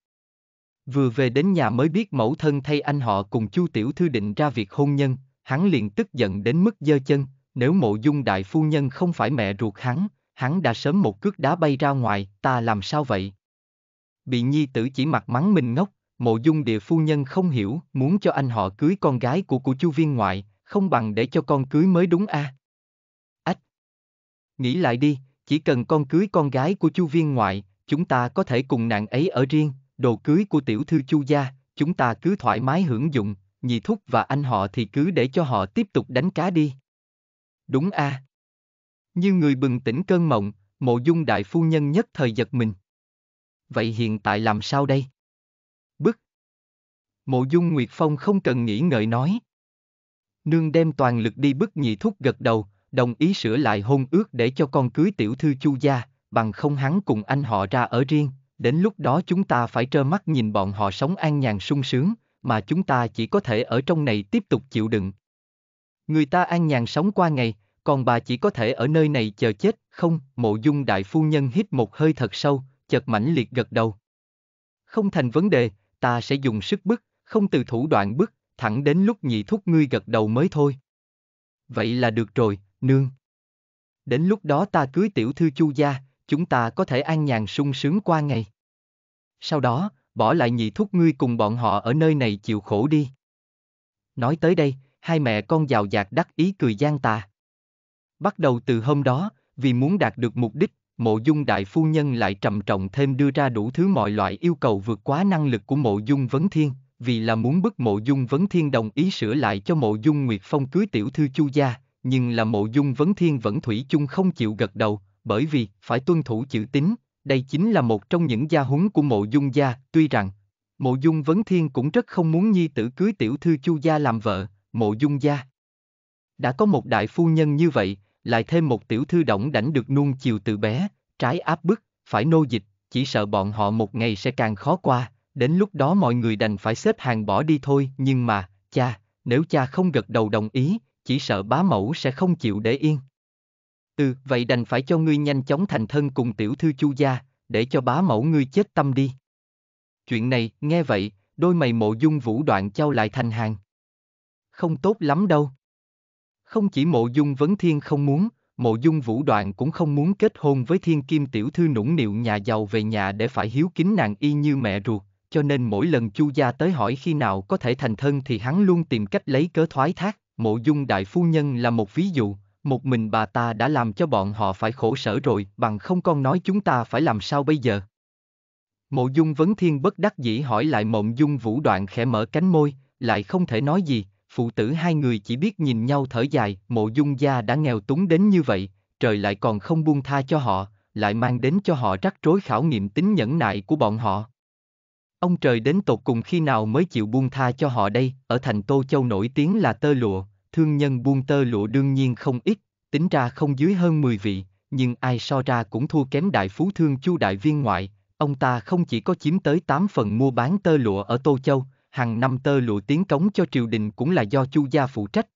Vừa về đến nhà mới biết mẫu thân thay anh họ cùng Chu Tiểu Thư định ra việc hôn nhân, hắn liền tức giận đến mức giơ chân, nếu mộ dung đại phu nhân không phải mẹ ruột hắn, hắn đã sớm một cước đá bay ra ngoài, ta làm sao vậy? Bị nhi tử chỉ mặt mắng mình ngốc, mộ dung địa phu nhân không hiểu, muốn cho anh họ cưới con gái của của chu viên ngoại, không bằng để cho con cưới mới đúng a. À? Ách! Nghĩ lại đi, chỉ cần con cưới con gái của chu viên ngoại, chúng ta có thể cùng nàng ấy ở riêng, Đồ cưới của tiểu thư chu gia, chúng ta cứ thoải mái hưởng dụng, nhị thúc và anh họ thì cứ để cho họ tiếp tục đánh cá đi. Đúng a. À. Như người bừng tỉnh cơn mộng, mộ dung đại phu nhân nhất thời giật mình. Vậy hiện tại làm sao đây? Bức. Mộ dung Nguyệt Phong không cần nghĩ ngợi nói. Nương đem toàn lực đi bức nhị thúc gật đầu, đồng ý sửa lại hôn ước để cho con cưới tiểu thư chu gia, bằng không hắn cùng anh họ ra ở riêng, Đến lúc đó chúng ta phải trơ mắt nhìn bọn họ sống an nhàn sung sướng, mà chúng ta chỉ có thể ở trong này tiếp tục chịu đựng. Người ta an nhàn sống qua ngày, còn bà chỉ có thể ở nơi này chờ chết, không, mộ dung đại phu nhân hít một hơi thật sâu, chợt mãnh liệt gật đầu. Không thành vấn đề, ta sẽ dùng sức bức, không từ thủ đoạn bức, thẳng đến lúc nhị thúc ngươi gật đầu mới thôi. Vậy là được rồi, nương. Đến lúc đó ta cưới tiểu thư chu gia, chúng ta có thể an nhàn sung sướng qua ngày. Sau đó, bỏ lại nhị thúc ngươi cùng bọn họ ở nơi này chịu khổ đi. Nói tới đây, hai mẹ con giàu dạt đắc ý cười gian tà. Bắt đầu từ hôm đó, vì muốn đạt được mục đích, mộ dung đại phu nhân lại trầm trọng thêm đưa ra đủ thứ mọi loại yêu cầu vượt quá năng lực của mộ dung vấn thiên, vì là muốn bức mộ dung vấn thiên đồng ý sửa lại cho mộ dung nguyệt phong cưới tiểu thư chu gia, nhưng là mộ dung vấn thiên vẫn thủy chung không chịu gật đầu, bởi vì phải tuân thủ chữ tín, đây chính là một trong những gia húng của mộ dung gia, tuy rằng mộ dung vấn thiên cũng rất không muốn nhi tử cưới tiểu thư chu gia làm vợ, mộ dung gia. Đã có một đại phu nhân như vậy, lại thêm một tiểu thư động đảnh được nuông chiều từ bé, trái áp bức, phải nô dịch, chỉ sợ bọn họ một ngày sẽ càng khó qua, đến lúc đó mọi người đành phải xếp hàng bỏ đi thôi, nhưng mà, cha, nếu cha không gật đầu đồng ý, chỉ sợ bá mẫu sẽ không chịu để yên. Ừ, vậy đành phải cho ngươi nhanh chóng thành thân cùng tiểu thư chu gia, để cho bá mẫu ngươi chết tâm đi. Chuyện này, nghe vậy, đôi mày mộ dung vũ đoạn trao lại thành hàng. Không tốt lắm đâu. Không chỉ mộ dung vấn thiên không muốn, mộ dung vũ đoạn cũng không muốn kết hôn với thiên kim tiểu thư nũng nịu nhà giàu về nhà để phải hiếu kính nàng y như mẹ ruột, cho nên mỗi lần chu gia tới hỏi khi nào có thể thành thân thì hắn luôn tìm cách lấy cớ thoái thác, mộ dung đại phu nhân là một ví dụ, một mình bà ta đã làm cho bọn họ phải khổ sở rồi, bằng không con nói chúng ta phải làm sao bây giờ. Mộ dung vấn thiên bất đắc dĩ hỏi lại mộng dung vũ đoạn khẽ mở cánh môi, lại không thể nói gì, phụ tử hai người chỉ biết nhìn nhau thở dài, mộ dung gia đã nghèo túng đến như vậy, trời lại còn không buông tha cho họ, lại mang đến cho họ rắc rối khảo nghiệm tính nhẫn nại của bọn họ. Ông trời đến tột cùng khi nào mới chịu buông tha cho họ đây, ở thành Tô Châu nổi tiếng là tơ lụa, thương nhân buôn tơ lụa đương nhiên không ít, tính ra không dưới hơn 10 vị, nhưng ai so ra cũng thua kém đại phú thương chu đại viên ngoại, ông ta không chỉ có chiếm tới 8 phần mua bán tơ lụa ở Tô Châu, hàng năm tơ lụa tiến cống cho triều đình cũng là do chu gia phụ trách.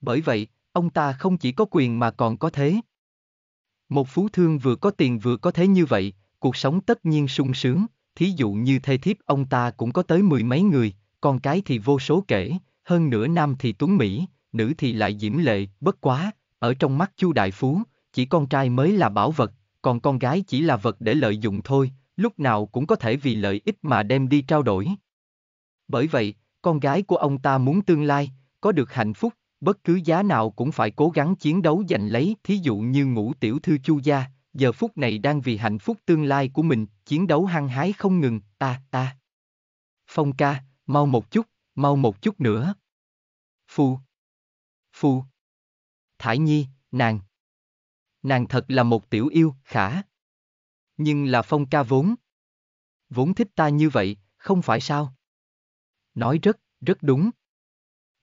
Bởi vậy, ông ta không chỉ có quyền mà còn có thế. Một phú thương vừa có tiền vừa có thế như vậy, cuộc sống tất nhiên sung sướng, thí dụ như thê thiếp ông ta cũng có tới mười mấy người, con cái thì vô số kể, hơn nửa nam thì tuấn Mỹ, nữ thì lại diễm lệ, bất quá, ở trong mắt Chu Đại Phú, chỉ con trai mới là bảo vật, còn con gái chỉ là vật để lợi dụng thôi, lúc nào cũng có thể vì lợi ích mà đem đi trao đổi. Bởi vậy, con gái của ông ta muốn tương lai, có được hạnh phúc, bất cứ giá nào cũng phải cố gắng chiến đấu giành lấy, thí dụ như ngũ tiểu thư Chu gia, giờ phút này đang vì hạnh phúc tương lai của mình, chiến đấu hăng hái không ngừng, ta, ta. Phong ca, mau một chút mau một chút nữa. Phu. Phu. Thải Nhi, nàng. Nàng thật là một tiểu yêu, khả. Nhưng là phong ca vốn. Vốn thích ta như vậy, không phải sao? Nói rất, rất đúng.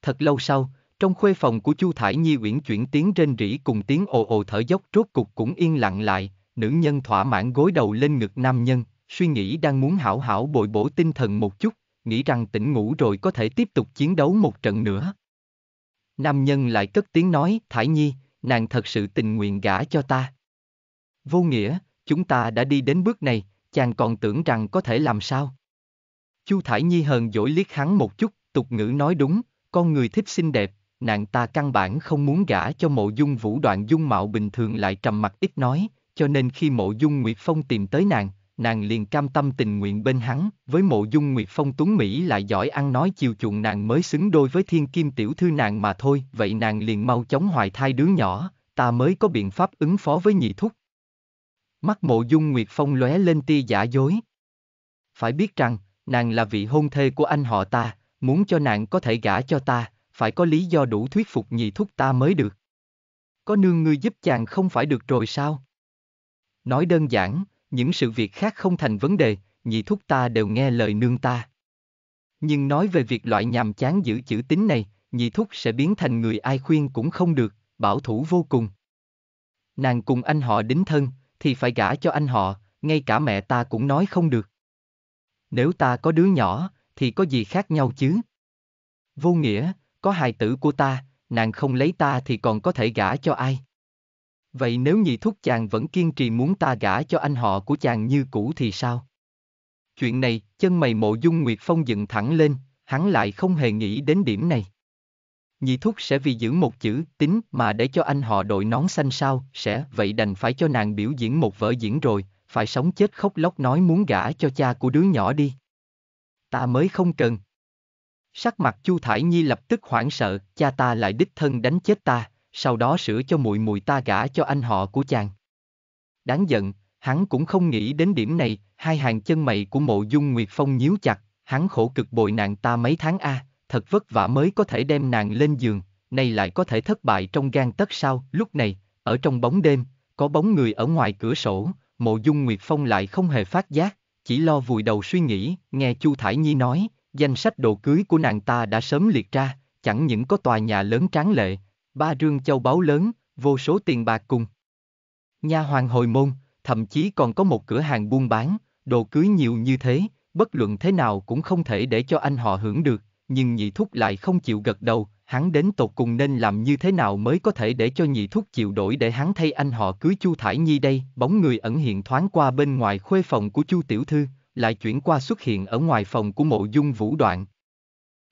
Thật lâu sau, trong khuê phòng của Chu Thải Nhi uyển chuyển tiếng rên rỉ cùng tiếng ồ ồ thở dốc rốt cục cũng yên lặng lại, nữ nhân thỏa mãn gối đầu lên ngực nam nhân, suy nghĩ đang muốn hảo hảo bồi bổ tinh thần một chút, nghĩ rằng tỉnh ngủ rồi có thể tiếp tục chiến đấu một trận nữa. Nam nhân lại cất tiếng nói, Thải Nhi, nàng thật sự tình nguyện gả cho ta. Vô nghĩa, chúng ta đã đi đến bước này, chàng còn tưởng rằng có thể làm sao. Chu Thải Nhi hờn dỗi liếc hắn một chút, tục ngữ nói đúng, con người thích xinh đẹp, nàng ta căn bản không muốn gả cho mộ dung vũ đoạn dung mạo bình thường lại trầm mặc ít nói, cho nên khi mộ dung Nguyệt Phong tìm tới nàng, nàng liền cam tâm tình nguyện bên hắn, với mộ dung nguyệt phong tuấn Mỹ lại giỏi ăn nói chiều chuộng nàng mới xứng đôi với thiên kim tiểu thư nàng mà thôi, vậy nàng liền mau chóng hoài thai đứa nhỏ, ta mới có biện pháp ứng phó với nhị thúc. Mắt mộ dung nguyệt phong lóe lên tia giả dối. Phải biết rằng, nàng là vị hôn thê của anh họ ta, muốn cho nàng có thể gả cho ta, phải có lý do đủ thuyết phục nhị thúc ta mới được. Có nương ngươi giúp chàng không phải được rồi sao? Nói đơn giản, những sự việc khác không thành vấn đề, nhị thúc ta đều nghe lời nương ta. Nhưng nói về việc loại nhàm chán giữ chữ tín này, nhị thúc sẽ biến thành người ai khuyên cũng không được, bảo thủ vô cùng. Nàng cùng anh họ đính thân, thì phải gả cho anh họ, ngay cả mẹ ta cũng nói không được. Nếu ta có đứa nhỏ, thì có gì khác nhau chứ? Vô nghĩa, có hài tử của ta, nàng không lấy ta thì còn có thể gả cho ai? Vậy nếu nhị thúc chàng vẫn kiên trì muốn ta gả cho anh họ của chàng như cũ thì sao? Chuyện này, chân mày mộ dung Nguyệt Phong dựng thẳng lên, hắn lại không hề nghĩ đến điểm này. Nhị thúc sẽ vì giữ một chữ tính mà để cho anh họ đội nón xanh sao, sẽ vậy đành phải cho nàng biểu diễn một vở diễn rồi, phải sống chết khóc lóc nói muốn gả cho cha của đứa nhỏ đi. Ta mới không cần. Sắc mặt Chu Thải Nhi lập tức hoảng sợ, cha ta lại đích thân đánh chết ta, sau đó sửa cho mùi mùi ta gả cho anh họ của chàng. Đáng giận, hắn cũng không nghĩ đến điểm này, hai hàng chân mày của mộ dung Nguyệt Phong nhíu chặt, hắn khổ cực bồi nàng ta mấy tháng a, thật vất vả mới có thể đem nàng lên giường, nay lại có thể thất bại trong gan tất sao, lúc này, ở trong bóng đêm, có bóng người ở ngoài cửa sổ, mộ dung Nguyệt Phong lại không hề phát giác, chỉ lo vùi đầu suy nghĩ, nghe Chu Thải Nhi nói, danh sách đồ cưới của nàng ta đã sớm liệt ra, chẳng những có tòa nhà lớn tráng lệ, ba rương châu báu lớn, vô số tiền bạc cùng. Nha hoàng hồi môn, thậm chí còn có một cửa hàng buôn bán, đồ cưới nhiều như thế, bất luận thế nào cũng không thể để cho anh họ hưởng được, nhưng nhị thúc lại không chịu gật đầu, hắn đến tột cùng nên làm như thế nào mới có thể để cho nhị thúc chịu đổi để hắn thay anh họ cưới chu thải nhi đây bóng người ẩn hiện thoáng qua bên ngoài khuê phòng của chu tiểu thư lại chuyển qua xuất hiện ở ngoài phòng của mộ dung vũ đoạn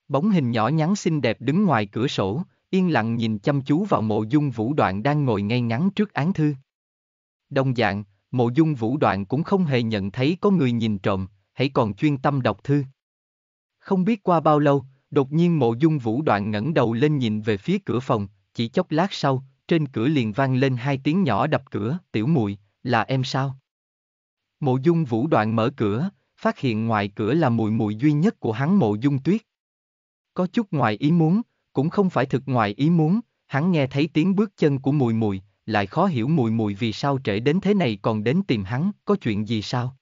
bóng hình nhỏ nhắn xinh đẹp đứng ngoài cửa sổ yên lặng nhìn chăm chú vào mộ dung vũ đoạn đang ngồi ngay ngắn trước án thư. Đồng dạng, mộ dung vũ đoạn cũng không hề nhận thấy có người nhìn trộm, hãy còn chuyên tâm đọc thư. Không biết qua bao lâu, đột nhiên mộ dung vũ đoạn ngẩng đầu lên nhìn về phía cửa phòng, chỉ chốc lát sau, trên cửa liền vang lên hai tiếng nhỏ đập cửa, tiểu muội là em sao? Mộ dung vũ đoạn mở cửa, phát hiện ngoài cửa là mùi mùi duy nhất của hắn mộ dung tuyết. Có chút ngoài ý muốn, cũng không phải thực ngoài ý muốn, hắn nghe thấy tiếng bước chân của mùi mùi, lại khó hiểu mùi mùi vì sao trễ đến thế này còn đến tìm hắn, có chuyện gì sao?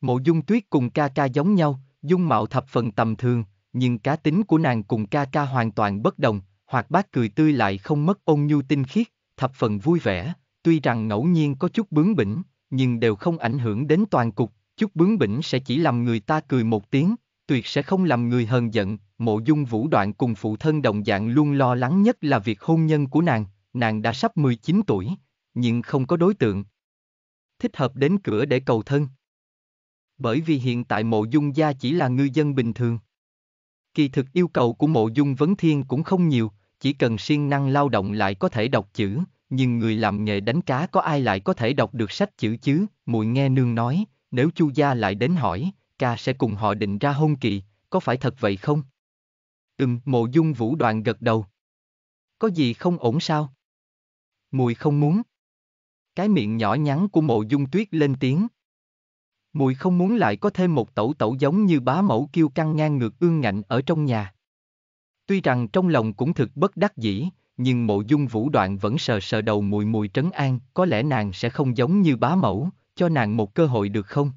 Mộ dung tuyết cùng ca ca giống nhau, dung mạo thập phần tầm thường, nhưng cá tính của nàng cùng ca ca hoàn toàn bất đồng, hoặc bác cười tươi lại không mất ôn nhu tinh khiết, thập phần vui vẻ, tuy rằng ngẫu nhiên có chút bướng bỉnh, nhưng đều không ảnh hưởng đến toàn cục, chút bướng bỉnh sẽ chỉ làm người ta cười một tiếng, tuyệt sẽ không làm người hờn giận, mộ dung vũ đoạn cùng phụ thân đồng dạng luôn lo lắng nhất là việc hôn nhân của nàng, nàng đã sắp 19 tuổi, nhưng không có đối tượng. Thích hợp đến cửa để cầu thân. Bởi vì hiện tại mộ dung gia chỉ là ngư dân bình thường. Kỳ thực yêu cầu của mộ dung vấn thiên cũng không nhiều, chỉ cần siêng năng lao động lại có thể đọc chữ, nhưng người làm nghề đánh cá có ai lại có thể đọc được sách chữ chứ, Mùi nghe nương nói, nếu chu gia lại đến hỏi, ca sẽ cùng họ định ra hôn kỳ, có phải thật vậy không? Ừm, mộ dung vũ đoàn gật đầu. Có gì không ổn sao? Mùi không muốn. Cái miệng nhỏ nhắn của mộ dung tuyết lên tiếng. Mùi không muốn lại có thêm một tẩu tẩu giống như bá mẫu kiêu căng ngang ngược ương ngạnh ở trong nhà. Tuy rằng trong lòng cũng thực bất đắc dĩ, nhưng mộ dung vũ đoạn vẫn sờ sờ đầu mùi mùi trấn an, có lẽ nàng sẽ không giống như bá mẫu, cho nàng một cơ hội được không?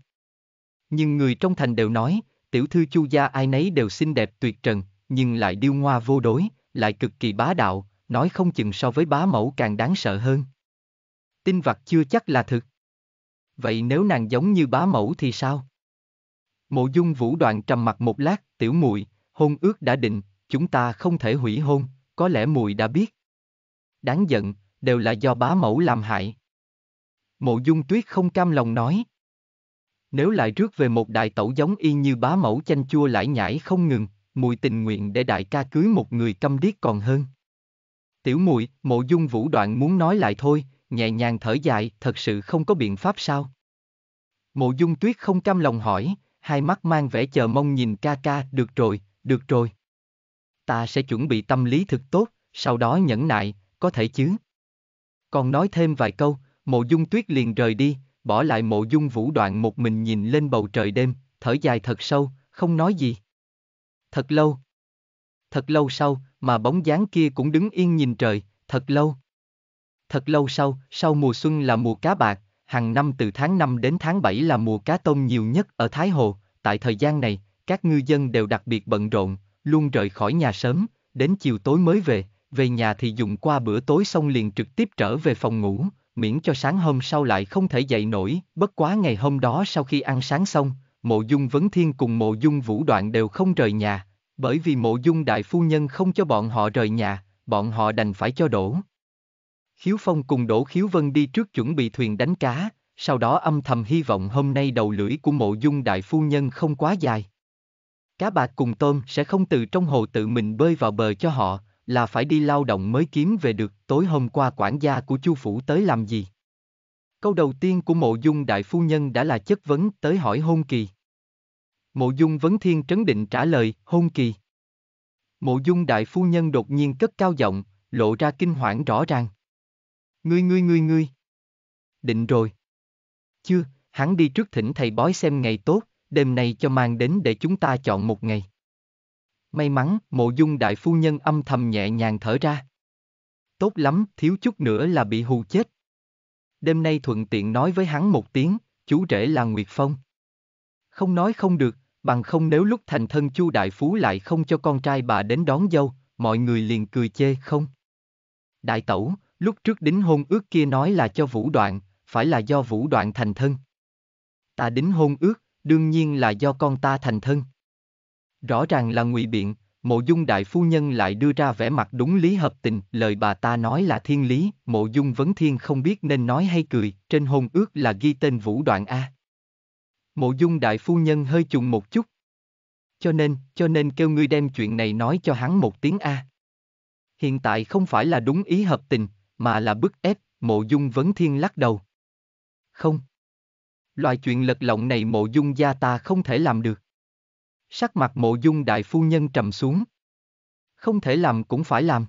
Nhưng người trong thành đều nói, tiểu thư chu gia ai nấy đều xinh đẹp tuyệt trần, nhưng lại điêu ngoa vô đối, lại cực kỳ bá đạo, nói không chừng so với bá mẫu càng đáng sợ hơn. Tin vặt chưa chắc là thực. Vậy nếu nàng giống như bá mẫu thì sao? Mộ dung vũ đoạn trầm mặt một lát, tiểu muội hôn ước đã định, chúng ta không thể hủy hôn, có lẽ muội đã biết. Đáng giận, đều là do bá mẫu làm hại. Mộ dung tuyết không cam lòng nói. Nếu lại rước về một đại tẩu giống y như bá mẫu chanh chua lải nhải không ngừng, mùi tình nguyện để đại ca cưới một người câm điếc còn hơn. Tiểu mùi, mộ dung vũ đoạn muốn nói lại thôi, nhẹ nhàng thở dài, thật sự không có biện pháp sao. Mộ dung tuyết không cam lòng hỏi, hai mắt mang vẻ chờ mong nhìn ca ca, được rồi, được rồi. Ta sẽ chuẩn bị tâm lý thực tốt, sau đó nhẫn nại, có thể chứ. Còn nói thêm vài câu, mộ dung tuyết liền rời đi, bỏ lại mộ dung vũ đoạn một mình nhìn lên bầu trời đêm, thở dài thật sâu, không nói gì. Thật lâu. Thật lâu sau, mà bóng dáng kia cũng đứng yên nhìn trời, thật lâu. Thật lâu sau, sau mùa xuân là mùa cá bạc, hàng năm từ tháng 5 đến tháng 7 là mùa cá tôm nhiều nhất ở Thái Hồ, tại thời gian này, các ngư dân đều đặc biệt bận rộn, luôn rời khỏi nhà sớm, đến chiều tối mới về, về nhà thì dùng qua bữa tối xong liền trực tiếp trở về phòng ngủ, miễn cho sáng hôm sau lại không thể dậy nổi, bất quá ngày hôm đó sau khi ăn sáng xong, mộ dung vấn thiên cùng mộ dung vũ đoạn đều không rời nhà, bởi vì mộ dung đại phu nhân không cho bọn họ rời nhà, bọn họ đành phải cho đổ. Khiếu Phong cùng Đỗ Khiếu Vân đi trước chuẩn bị thuyền đánh cá, sau đó âm thầm hy vọng hôm nay đầu lưỡi của mộ dung đại phu nhân không quá dài. Cá bạc cùng tôm sẽ không từ trong hồ tự mình bơi vào bờ cho họ, là phải đi lao động mới kiếm về được, tối hôm qua quản gia của Chu phủ tới làm gì? Câu đầu tiên của Mộ Dung đại phu nhân đã là chất vấn tới hỏi hôn kỳ. Mộ Dung vấn thiên trấn định trả lời, hôn kỳ. Mộ Dung đại phu nhân đột nhiên cất cao giọng, lộ ra kinh hoảng rõ ràng. Ngươi ngươi ngươi ngươi. Định rồi. Chưa, hắn đi trước thỉnh thầy bói xem ngày tốt, đêm nay cho mang đến để chúng ta chọn một ngày. May mắn, mộ dung đại phu nhân âm thầm nhẹ nhàng thở ra. Tốt lắm, thiếu chút nữa là bị hù chết. Đêm nay thuận tiện nói với hắn một tiếng, chú rể là Nguyệt Phong. Không nói không được, bằng không nếu lúc thành thân chu đại phú lại không cho con trai bà đến đón dâu, mọi người liền cười chê không. Đại tẩu, lúc trước đính hôn ước kia nói là cho vũ đoạn, phải là do vũ đoạn thành thân. Ta đính hôn ước, đương nhiên là do con ta thành thân. Rõ ràng là ngụy biện, mộ dung đại phu nhân lại đưa ra vẻ mặt đúng lý hợp tình, lời bà ta nói là thiên lý, mộ dung vấn thiên không biết nên nói hay cười, trên hôn ước là ghi tên vũ đoạn A. Mộ dung đại phu nhân hơi chùng một chút. Cho nên, cho nên kêu ngươi đem chuyện này nói cho hắn một tiếng A. Hiện tại không phải là đúng ý hợp tình, mà là bức ép, mộ dung vấn thiên lắc đầu. Không. Loại chuyện lật lọng này mộ dung gia ta không thể làm được. Sắc mặt mộ dung đại phu nhân trầm xuống. Không thể làm cũng phải làm.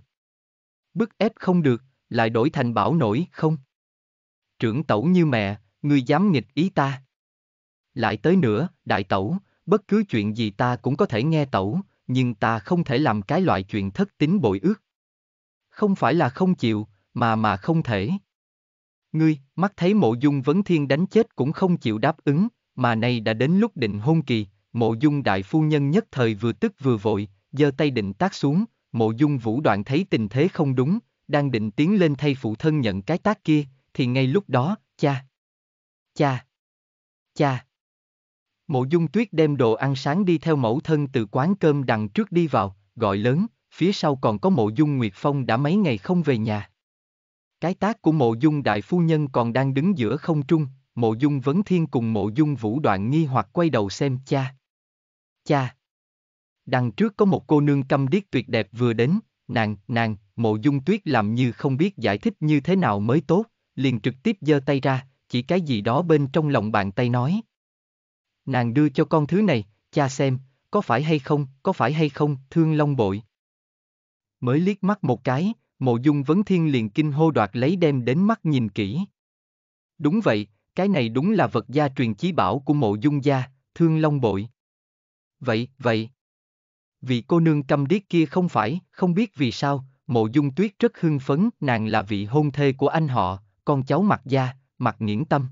Bức ép không được, lại đổi thành bảo nổi không? Trưởng tẩu như mẹ, ngươi dám nghịch ý ta. Lại tới nữa, đại tẩu, bất cứ chuyện gì ta cũng có thể nghe tẩu, nhưng ta không thể làm cái loại chuyện thất tín bội ước. Không phải là không chịu, mà mà không thể. Ngươi, mắt thấy mộ dung vấn thiên đánh chết cũng không chịu đáp ứng, mà nay đã đến lúc định hôn kỳ, Mộ dung đại phu nhân nhất thời vừa tức vừa vội, giơ tay định tác xuống, mộ dung vũ đoạn thấy tình thế không đúng, đang định tiến lên thay phụ thân nhận cái tác kia, thì ngay lúc đó, cha, cha, cha. Mộ dung tuyết đem đồ ăn sáng đi theo mẫu thân từ quán cơm đằng trước đi vào, gọi lớn, phía sau còn có mộ dung Nguyệt Phong đã mấy ngày không về nhà. Cái tác của mộ dung đại phu nhân còn đang đứng giữa không trung, mộ dung vấn thiên cùng mộ dung vũ đoạn nghi hoặc quay đầu xem cha. Cha! Đằng trước có một cô nương câm điếc tuyệt đẹp vừa đến, nàng, nàng, mộ dung tuyết làm như không biết giải thích như thế nào mới tốt, liền trực tiếp giơ tay ra, chỉ cái gì đó bên trong lòng bàn tay nói. Nàng đưa cho con thứ này, cha xem, có phải hay không, có phải hay không, thương long bội. Mới liếc mắt một cái, mộ dung vấn thiên liền kinh hô đoạt lấy đem đến mắt nhìn kỹ. Đúng vậy, cái này đúng là vật gia truyền chí bảo của mộ dung gia, thương long bội vậy, vậy. Vị cô nương câm điếc kia không phải, không biết vì sao, mộ dung tuyết rất hưng phấn, nàng là vị hôn thê của anh họ, con cháu mặt gia, mặt nghiễn tâm.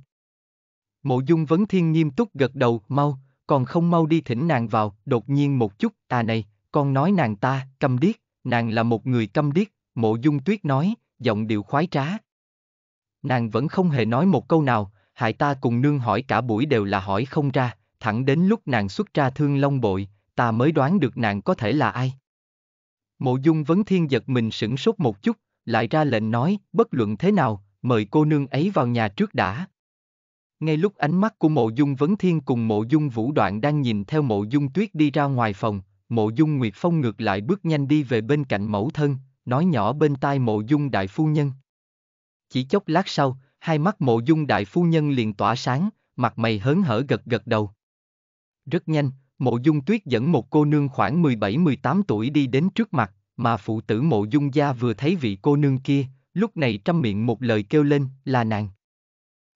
Mộ dung vấn thiên nghiêm túc gật đầu, mau, còn không mau đi thỉnh nàng vào, đột nhiên một chút, ta à này, con nói nàng ta, câm điếc, nàng là một người câm điếc, mộ dung tuyết nói, giọng điệu khoái trá. Nàng vẫn không hề nói một câu nào, hại ta cùng nương hỏi cả buổi đều là hỏi không ra thẳng đến lúc nàng xuất ra thương long bội, ta mới đoán được nàng có thể là ai. Mộ dung vấn thiên giật mình sửng sốt một chút, lại ra lệnh nói, bất luận thế nào, mời cô nương ấy vào nhà trước đã. Ngay lúc ánh mắt của mộ dung vấn thiên cùng mộ dung vũ đoạn đang nhìn theo mộ dung tuyết đi ra ngoài phòng, mộ dung nguyệt phong ngược lại bước nhanh đi về bên cạnh mẫu thân, nói nhỏ bên tai mộ dung đại phu nhân. Chỉ chốc lát sau, hai mắt mộ dung đại phu nhân liền tỏa sáng, mặt mày hớn hở gật gật đầu. Rất nhanh, mộ dung tuyết dẫn một cô nương khoảng 17-18 tuổi đi đến trước mặt, mà phụ tử mộ dung gia vừa thấy vị cô nương kia, lúc này trăm miệng một lời kêu lên là nàng.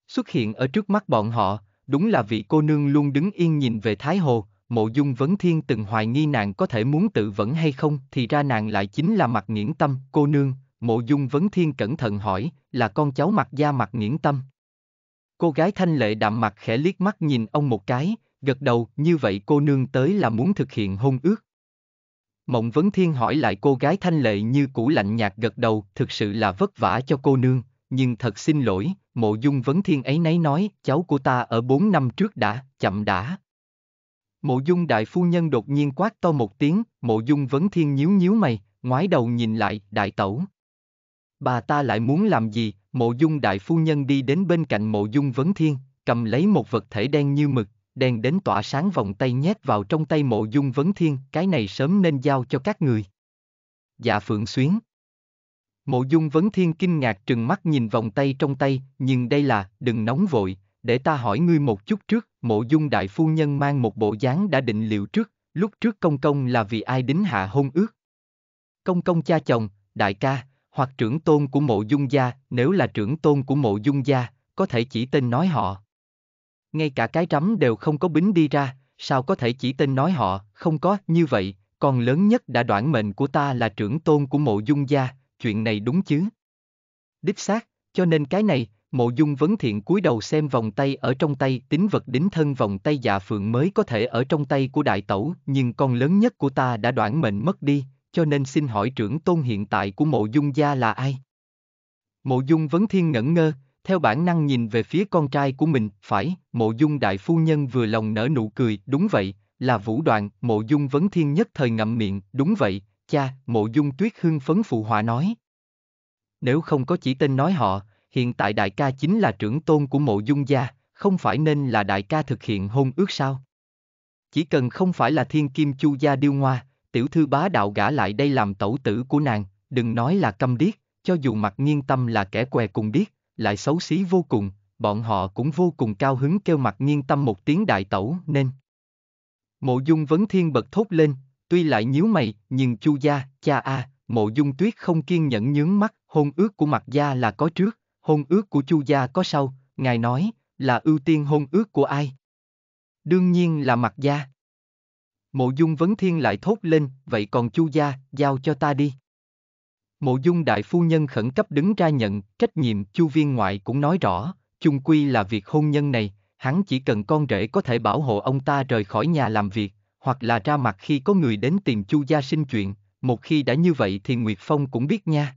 Xuất hiện ở trước mắt bọn họ, đúng là vị cô nương luôn đứng yên nhìn về Thái Hồ, mộ dung vấn thiên từng hoài nghi nàng có thể muốn tự vẫn hay không thì ra nàng lại chính là mặt nghiễn tâm, cô nương, mộ dung vấn thiên cẩn thận hỏi, là con cháu mặt gia mặt nghiễn tâm. Cô gái thanh lệ đạm mặt khẽ liếc mắt nhìn ông một cái, gật đầu, như vậy cô nương tới là muốn thực hiện hôn ước. Mộng Vấn Thiên hỏi lại cô gái thanh lệ như cũ lạnh nhạt gật đầu, thực sự là vất vả cho cô nương, nhưng thật xin lỗi, mộ dung Vấn Thiên ấy nấy nói, cháu của ta ở 4 năm trước đã, chậm đã. Mộ dung đại phu nhân đột nhiên quát to một tiếng, mộ dung Vấn Thiên nhíu nhíu mày, ngoái đầu nhìn lại, đại tẩu. Bà ta lại muốn làm gì, mộ dung đại phu nhân đi đến bên cạnh mộ dung Vấn Thiên, cầm lấy một vật thể đen như mực, đèn đến tỏa sáng vòng tay nhét vào trong tay mộ dung vấn thiên, cái này sớm nên giao cho các người. Dạ phượng xuyến. Mộ dung vấn thiên kinh ngạc trừng mắt nhìn vòng tay trong tay, nhưng đây là, đừng nóng vội, để ta hỏi ngươi một chút trước, mộ dung đại phu nhân mang một bộ dáng đã định liệu trước, lúc trước công công là vì ai đính hạ hôn ước. Công công cha chồng, đại ca, hoặc trưởng tôn của mộ dung gia, nếu là trưởng tôn của mộ dung gia, có thể chỉ tên nói họ ngay cả cái rắm đều không có bính đi ra, sao có thể chỉ tên nói họ, không có, như vậy, con lớn nhất đã đoạn mệnh của ta là trưởng tôn của mộ dung gia, chuyện này đúng chứ? Đích xác, cho nên cái này, mộ dung vấn thiện cúi đầu xem vòng tay ở trong tay tính vật đính thân vòng tay dạ phượng mới có thể ở trong tay của đại tẩu, nhưng con lớn nhất của ta đã đoạn mệnh mất đi, cho nên xin hỏi trưởng tôn hiện tại của mộ dung gia là ai? Mộ dung vấn thiên ngẩn ngơ, theo bản năng nhìn về phía con trai của mình, phải, mộ dung đại phu nhân vừa lòng nở nụ cười, đúng vậy, là vũ đoạn, mộ dung vấn thiên nhất thời ngậm miệng, đúng vậy, cha, mộ dung tuyết hưng phấn phụ họa nói. Nếu không có chỉ tên nói họ, hiện tại đại ca chính là trưởng tôn của mộ dung gia, không phải nên là đại ca thực hiện hôn ước sao? Chỉ cần không phải là thiên kim chu gia điêu ngoa, tiểu thư bá đạo gả lại đây làm tẩu tử của nàng, đừng nói là câm điếc, cho dù mặt nghiêng tâm là kẻ què cùng điếc, lại xấu xí vô cùng, bọn họ cũng vô cùng cao hứng kêu mặt nghiên tâm một tiếng đại tẩu nên. Mộ dung vấn thiên bật thốt lên, tuy lại nhíu mày, nhưng chu gia, cha a, à, mộ dung tuyết không kiên nhẫn nhướng mắt, hôn ước của mặt gia là có trước, hôn ước của chu gia có sau, ngài nói, là ưu tiên hôn ước của ai? Đương nhiên là mặt gia. Mộ dung vấn thiên lại thốt lên, vậy còn chu gia, giao cho ta đi. Mộ dung đại phu nhân khẩn cấp đứng ra nhận, trách nhiệm chu viên ngoại cũng nói rõ, chung quy là việc hôn nhân này, hắn chỉ cần con rể có thể bảo hộ ông ta rời khỏi nhà làm việc, hoặc là ra mặt khi có người đến tìm chu gia sinh chuyện, một khi đã như vậy thì Nguyệt Phong cũng biết nha.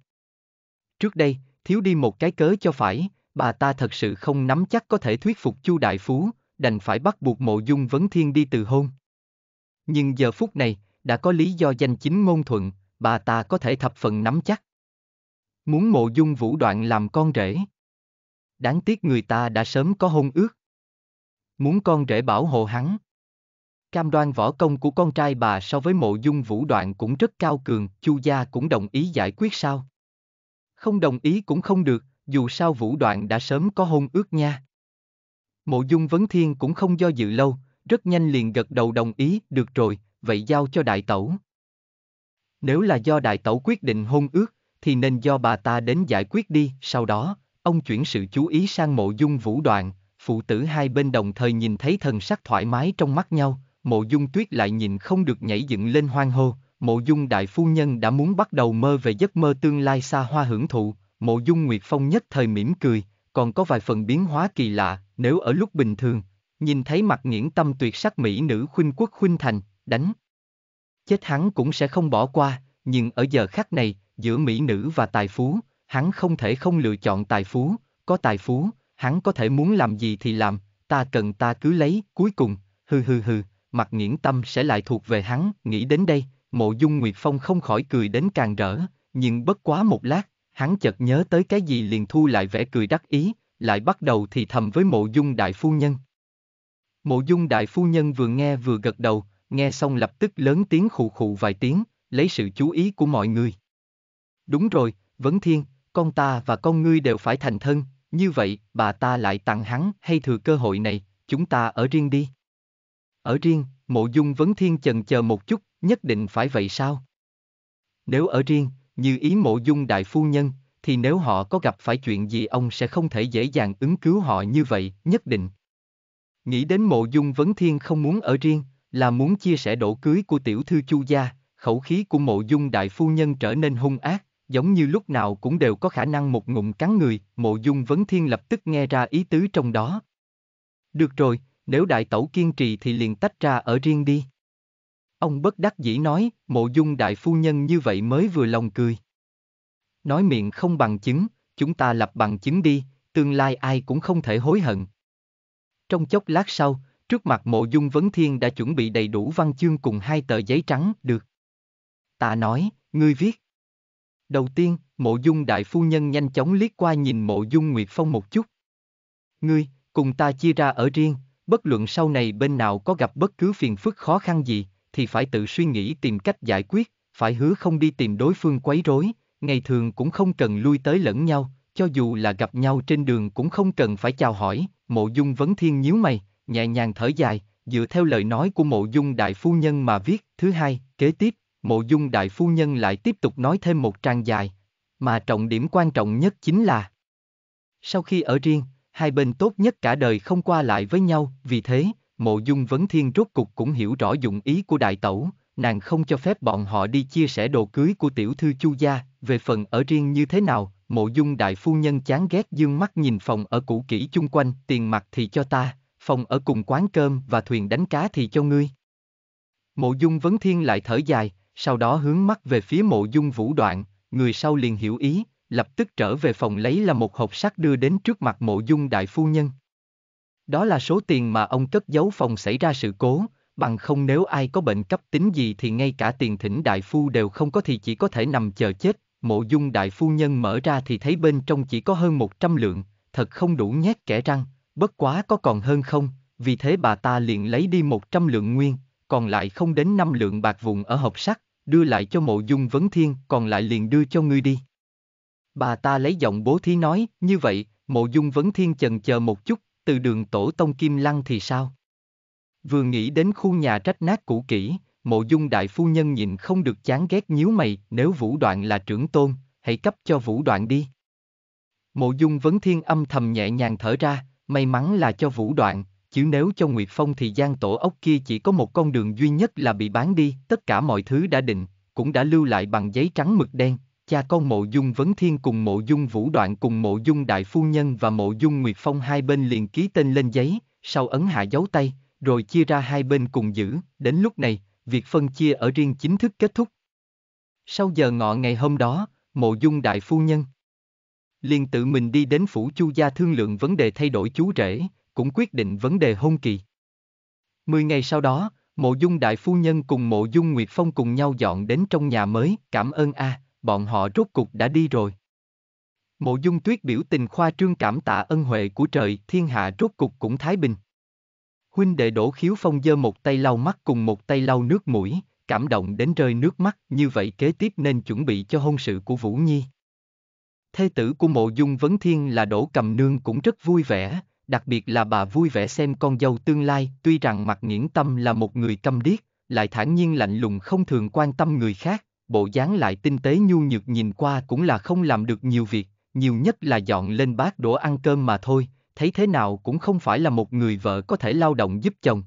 Trước đây, thiếu đi một cái cớ cho phải, bà ta thật sự không nắm chắc có thể thuyết phục chu đại phú, đành phải bắt buộc mộ dung vấn thiên đi từ hôn. Nhưng giờ phút này, đã có lý do danh chính ngôn thuận, bà ta có thể thập phần nắm chắc. Muốn mộ dung vũ đoạn làm con rể. Đáng tiếc người ta đã sớm có hôn ước. Muốn con rể bảo hộ hắn. Cam đoan võ công của con trai bà so với mộ dung vũ đoạn cũng rất cao cường, chu gia cũng đồng ý giải quyết sao. Không đồng ý cũng không được, dù sao vũ đoạn đã sớm có hôn ước nha. Mộ dung vấn thiên cũng không do dự lâu, rất nhanh liền gật đầu đồng ý, được rồi, vậy giao cho đại tẩu. Nếu là do đại tẩu quyết định hôn ước, thì nên do bà ta đến giải quyết đi. Sau đó, ông chuyển sự chú ý sang mộ dung vũ đoạn, phụ tử hai bên đồng thời nhìn thấy thần sắc thoải mái trong mắt nhau, mộ dung tuyết lại nhìn không được nhảy dựng lên hoang hô, mộ dung đại phu nhân đã muốn bắt đầu mơ về giấc mơ tương lai xa hoa hưởng thụ, mộ dung Nguyệt Phong nhất thời mỉm cười, còn có vài phần biến hóa kỳ lạ, nếu ở lúc bình thường, nhìn thấy mặt nghiễn tâm tuyệt sắc mỹ nữ khuynh quốc khuynh thành, đánh, Chết hắn cũng sẽ không bỏ qua, nhưng ở giờ khắc này, giữa mỹ nữ và tài phú, hắn không thể không lựa chọn tài phú, có tài phú, hắn có thể muốn làm gì thì làm, ta cần ta cứ lấy, cuối cùng, hừ hừ hừ, mặt nghiễn tâm sẽ lại thuộc về hắn, nghĩ đến đây, mộ dung Nguyệt Phong không khỏi cười đến càng rỡ, nhưng bất quá một lát, hắn chợt nhớ tới cái gì liền thu lại vẻ cười đắc ý, lại bắt đầu thì thầm với mộ dung đại phu nhân. Mộ dung đại phu nhân vừa nghe vừa gật đầu, nghe xong lập tức lớn tiếng khụ khụ vài tiếng, lấy sự chú ý của mọi người. Đúng rồi, Vấn Thiên, con ta và con ngươi đều phải thành thân, như vậy bà ta lại tặng hắn hay thừa cơ hội này, chúng ta ở riêng đi. Ở riêng, mộ dung Vấn Thiên chần chờ một chút, nhất định phải vậy sao? Nếu ở riêng, như ý mộ dung đại phu nhân, thì nếu họ có gặp phải chuyện gì ông sẽ không thể dễ dàng ứng cứu họ như vậy, nhất định. Nghĩ đến mộ dung vấn thiên không muốn ở riêng, là muốn chia sẻ đổ cưới của tiểu thư chu gia, khẩu khí của mộ dung đại phu nhân trở nên hung ác, giống như lúc nào cũng đều có khả năng một ngụm cắn người, mộ dung vấn thiên lập tức nghe ra ý tứ trong đó. Được rồi, nếu đại tẩu kiên trì thì liền tách ra ở riêng đi. Ông bất đắc dĩ nói, mộ dung đại phu nhân như vậy mới vừa lòng cười. Nói miệng không bằng chứng, chúng ta lập bằng chứng đi, tương lai ai cũng không thể hối hận. Trong chốc lát sau, Trước mặt mộ dung vấn thiên đã chuẩn bị đầy đủ văn chương cùng hai tờ giấy trắng, được. Tạ nói, ngươi viết. Đầu tiên, mộ dung đại phu nhân nhanh chóng liếc qua nhìn mộ dung Nguyệt Phong một chút. Ngươi, cùng ta chia ra ở riêng, bất luận sau này bên nào có gặp bất cứ phiền phức khó khăn gì, thì phải tự suy nghĩ tìm cách giải quyết, phải hứa không đi tìm đối phương quấy rối, ngày thường cũng không cần lui tới lẫn nhau, cho dù là gặp nhau trên đường cũng không cần phải chào hỏi, mộ dung vấn thiên nhíu mày, nhẹ nhàng thở dài, dựa theo lời nói của mộ dung đại phu nhân mà viết. Thứ hai, kế tiếp, mộ dung đại phu nhân lại tiếp tục nói thêm một trang dài, mà trọng điểm quan trọng nhất chính là Sau khi ở riêng, hai bên tốt nhất cả đời không qua lại với nhau, vì thế, mộ dung vấn thiên rốt cục cũng hiểu rõ dụng ý của đại tẩu, nàng không cho phép bọn họ đi chia sẻ đồ cưới của tiểu thư chu gia, về phần ở riêng như thế nào, mộ dung đại phu nhân chán ghét dương mắt nhìn phòng ở cũ kỹ chung quanh, tiền mặt thì cho ta, phòng ở cùng quán cơm và thuyền đánh cá thì cho ngươi. Mộ dung vấn thiên lại thở dài, sau đó hướng mắt về phía mộ dung vũ đoạn, người sau liền hiểu ý, lập tức trở về phòng lấy là một hộp sắt đưa đến trước mặt mộ dung đại phu nhân. Đó là số tiền mà ông cất giấu phòng xảy ra sự cố, bằng không nếu ai có bệnh cấp tính gì thì ngay cả tiền thỉnh đại phu đều không có thì chỉ có thể nằm chờ chết. Mộ dung đại phu nhân mở ra thì thấy bên trong chỉ có hơn 100 lượng, thật không đủ nhét kẻ răng, bất quá có còn hơn không, vì thế bà ta liền lấy đi 100 lượng nguyên, còn lại không đến 5 lượng bạc vụn ở hộp sắt, đưa lại cho mộ dung vấn thiên, còn lại liền đưa cho ngươi đi. Bà ta lấy giọng bố thí nói, như vậy, mộ dung vấn thiên chần chờ một chút, từ đường tổ tông kim lăng thì sao? Vừa nghĩ đến khu nhà trách nát cũ kỹ, mộ dung đại phu nhân nhìn không được chán ghét nhíu mày, nếu vũ đoạn là trưởng tôn, hãy cấp cho vũ đoạn đi. Mộ dung vấn thiên âm thầm nhẹ nhàng thở ra, May mắn là cho Vũ Đoạn, chứ nếu cho Nguyệt Phong thì gian tổ ốc kia chỉ có một con đường duy nhất là bị bán đi, tất cả mọi thứ đã định, cũng đã lưu lại bằng giấy trắng mực đen. Cha con mộ dung Vấn Thiên cùng mộ dung Vũ Đoạn cùng mộ dung Đại Phu Nhân và mộ dung Nguyệt Phong hai bên liền ký tên lên giấy, sau ấn hạ dấu tay, rồi chia ra hai bên cùng giữ, đến lúc này, việc phân chia ở riêng chính thức kết thúc. Sau giờ ngọ ngày hôm đó, mộ dung Đại Phu Nhân, liền tự mình đi đến phủ chu gia thương lượng vấn đề thay đổi chú rể, cũng quyết định vấn đề hôn kỳ. Mười ngày sau đó, mộ dung đại phu nhân cùng mộ dung Nguyệt Phong cùng nhau dọn đến trong nhà mới, cảm ơn a, à, bọn họ rốt cục đã đi rồi. Mộ dung tuyết biểu tình khoa trương cảm tạ ân huệ của trời, thiên hạ rốt cục cũng thái bình. Huynh đệ đổ khiếu phong dơ một tay lau mắt cùng một tay lau nước mũi, cảm động đến rơi nước mắt, như vậy kế tiếp nên chuẩn bị cho hôn sự của Vũ Nhi. Thê tử của mộ dung vấn thiên là đổ cầm nương cũng rất vui vẻ, đặc biệt là bà vui vẻ xem con dâu tương lai, tuy rằng mặt nghiễn tâm là một người câm điếc, lại thản nhiên lạnh lùng không thường quan tâm người khác, bộ dáng lại tinh tế nhu nhược nhìn qua cũng là không làm được nhiều việc, nhiều nhất là dọn lên bát đũa ăn cơm mà thôi, thấy thế nào cũng không phải là một người vợ có thể lao động giúp chồng.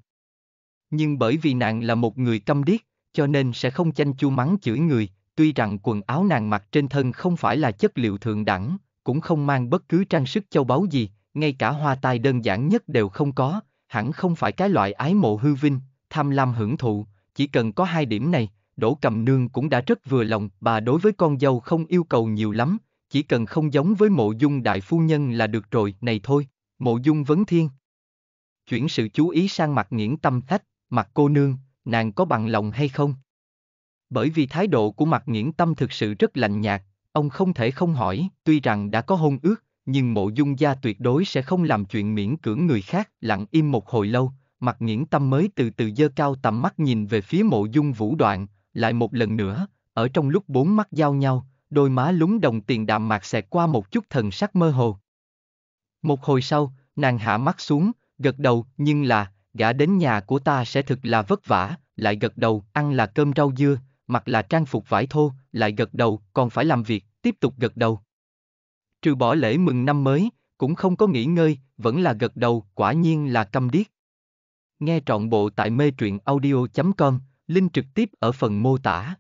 Nhưng bởi vì nàng là một người câm điếc, cho nên sẽ không chanh chu mắng chửi người, tuy rằng quần áo nàng mặc trên thân không phải là chất liệu thượng đẳng, cũng không mang bất cứ trang sức châu báu gì, ngay cả hoa tai đơn giản nhất đều không có, hẳn không phải cái loại ái mộ hư vinh, tham lam hưởng thụ, chỉ cần có hai điểm này, Đỗ Cầm Nương cũng đã rất vừa lòng, bà đối với con dâu không yêu cầu nhiều lắm, chỉ cần không giống với mộ dung đại phu nhân là được rồi, này thôi, mộ dung vấn thiên. Chuyển sự chú ý sang mặt nghiễn tâm thách, mặt cô nương, nàng có bằng lòng hay không? bởi vì thái độ của mặt nghiễn tâm thực sự rất lạnh nhạt, ông không thể không hỏi, tuy rằng đã có hôn ước, nhưng mộ dung gia tuyệt đối sẽ không làm chuyện miễn cưỡng người khác. Lặng im một hồi lâu, mặt nghiễn tâm mới từ từ dơ cao tầm mắt nhìn về phía mộ dung vũ đoạn, lại một lần nữa, ở trong lúc bốn mắt giao nhau, đôi má lúng đồng tiền đạm mạc xẹt qua một chút thần sắc mơ hồ. Một hồi sau, nàng hạ mắt xuống, gật đầu, nhưng là, gã đến nhà của ta sẽ thực là vất vả, lại gật đầu, ăn là cơm rau dưa, mặc là trang phục vải thô, lại gật đầu, còn phải làm việc, tiếp tục gật đầu. Trừ bỏ lễ mừng năm mới, cũng không có nghỉ ngơi, vẫn là gật đầu, quả nhiên là câm điếc. Nghe trọn bộ tại mê truyện audio.com, link trực tiếp ở phần mô tả.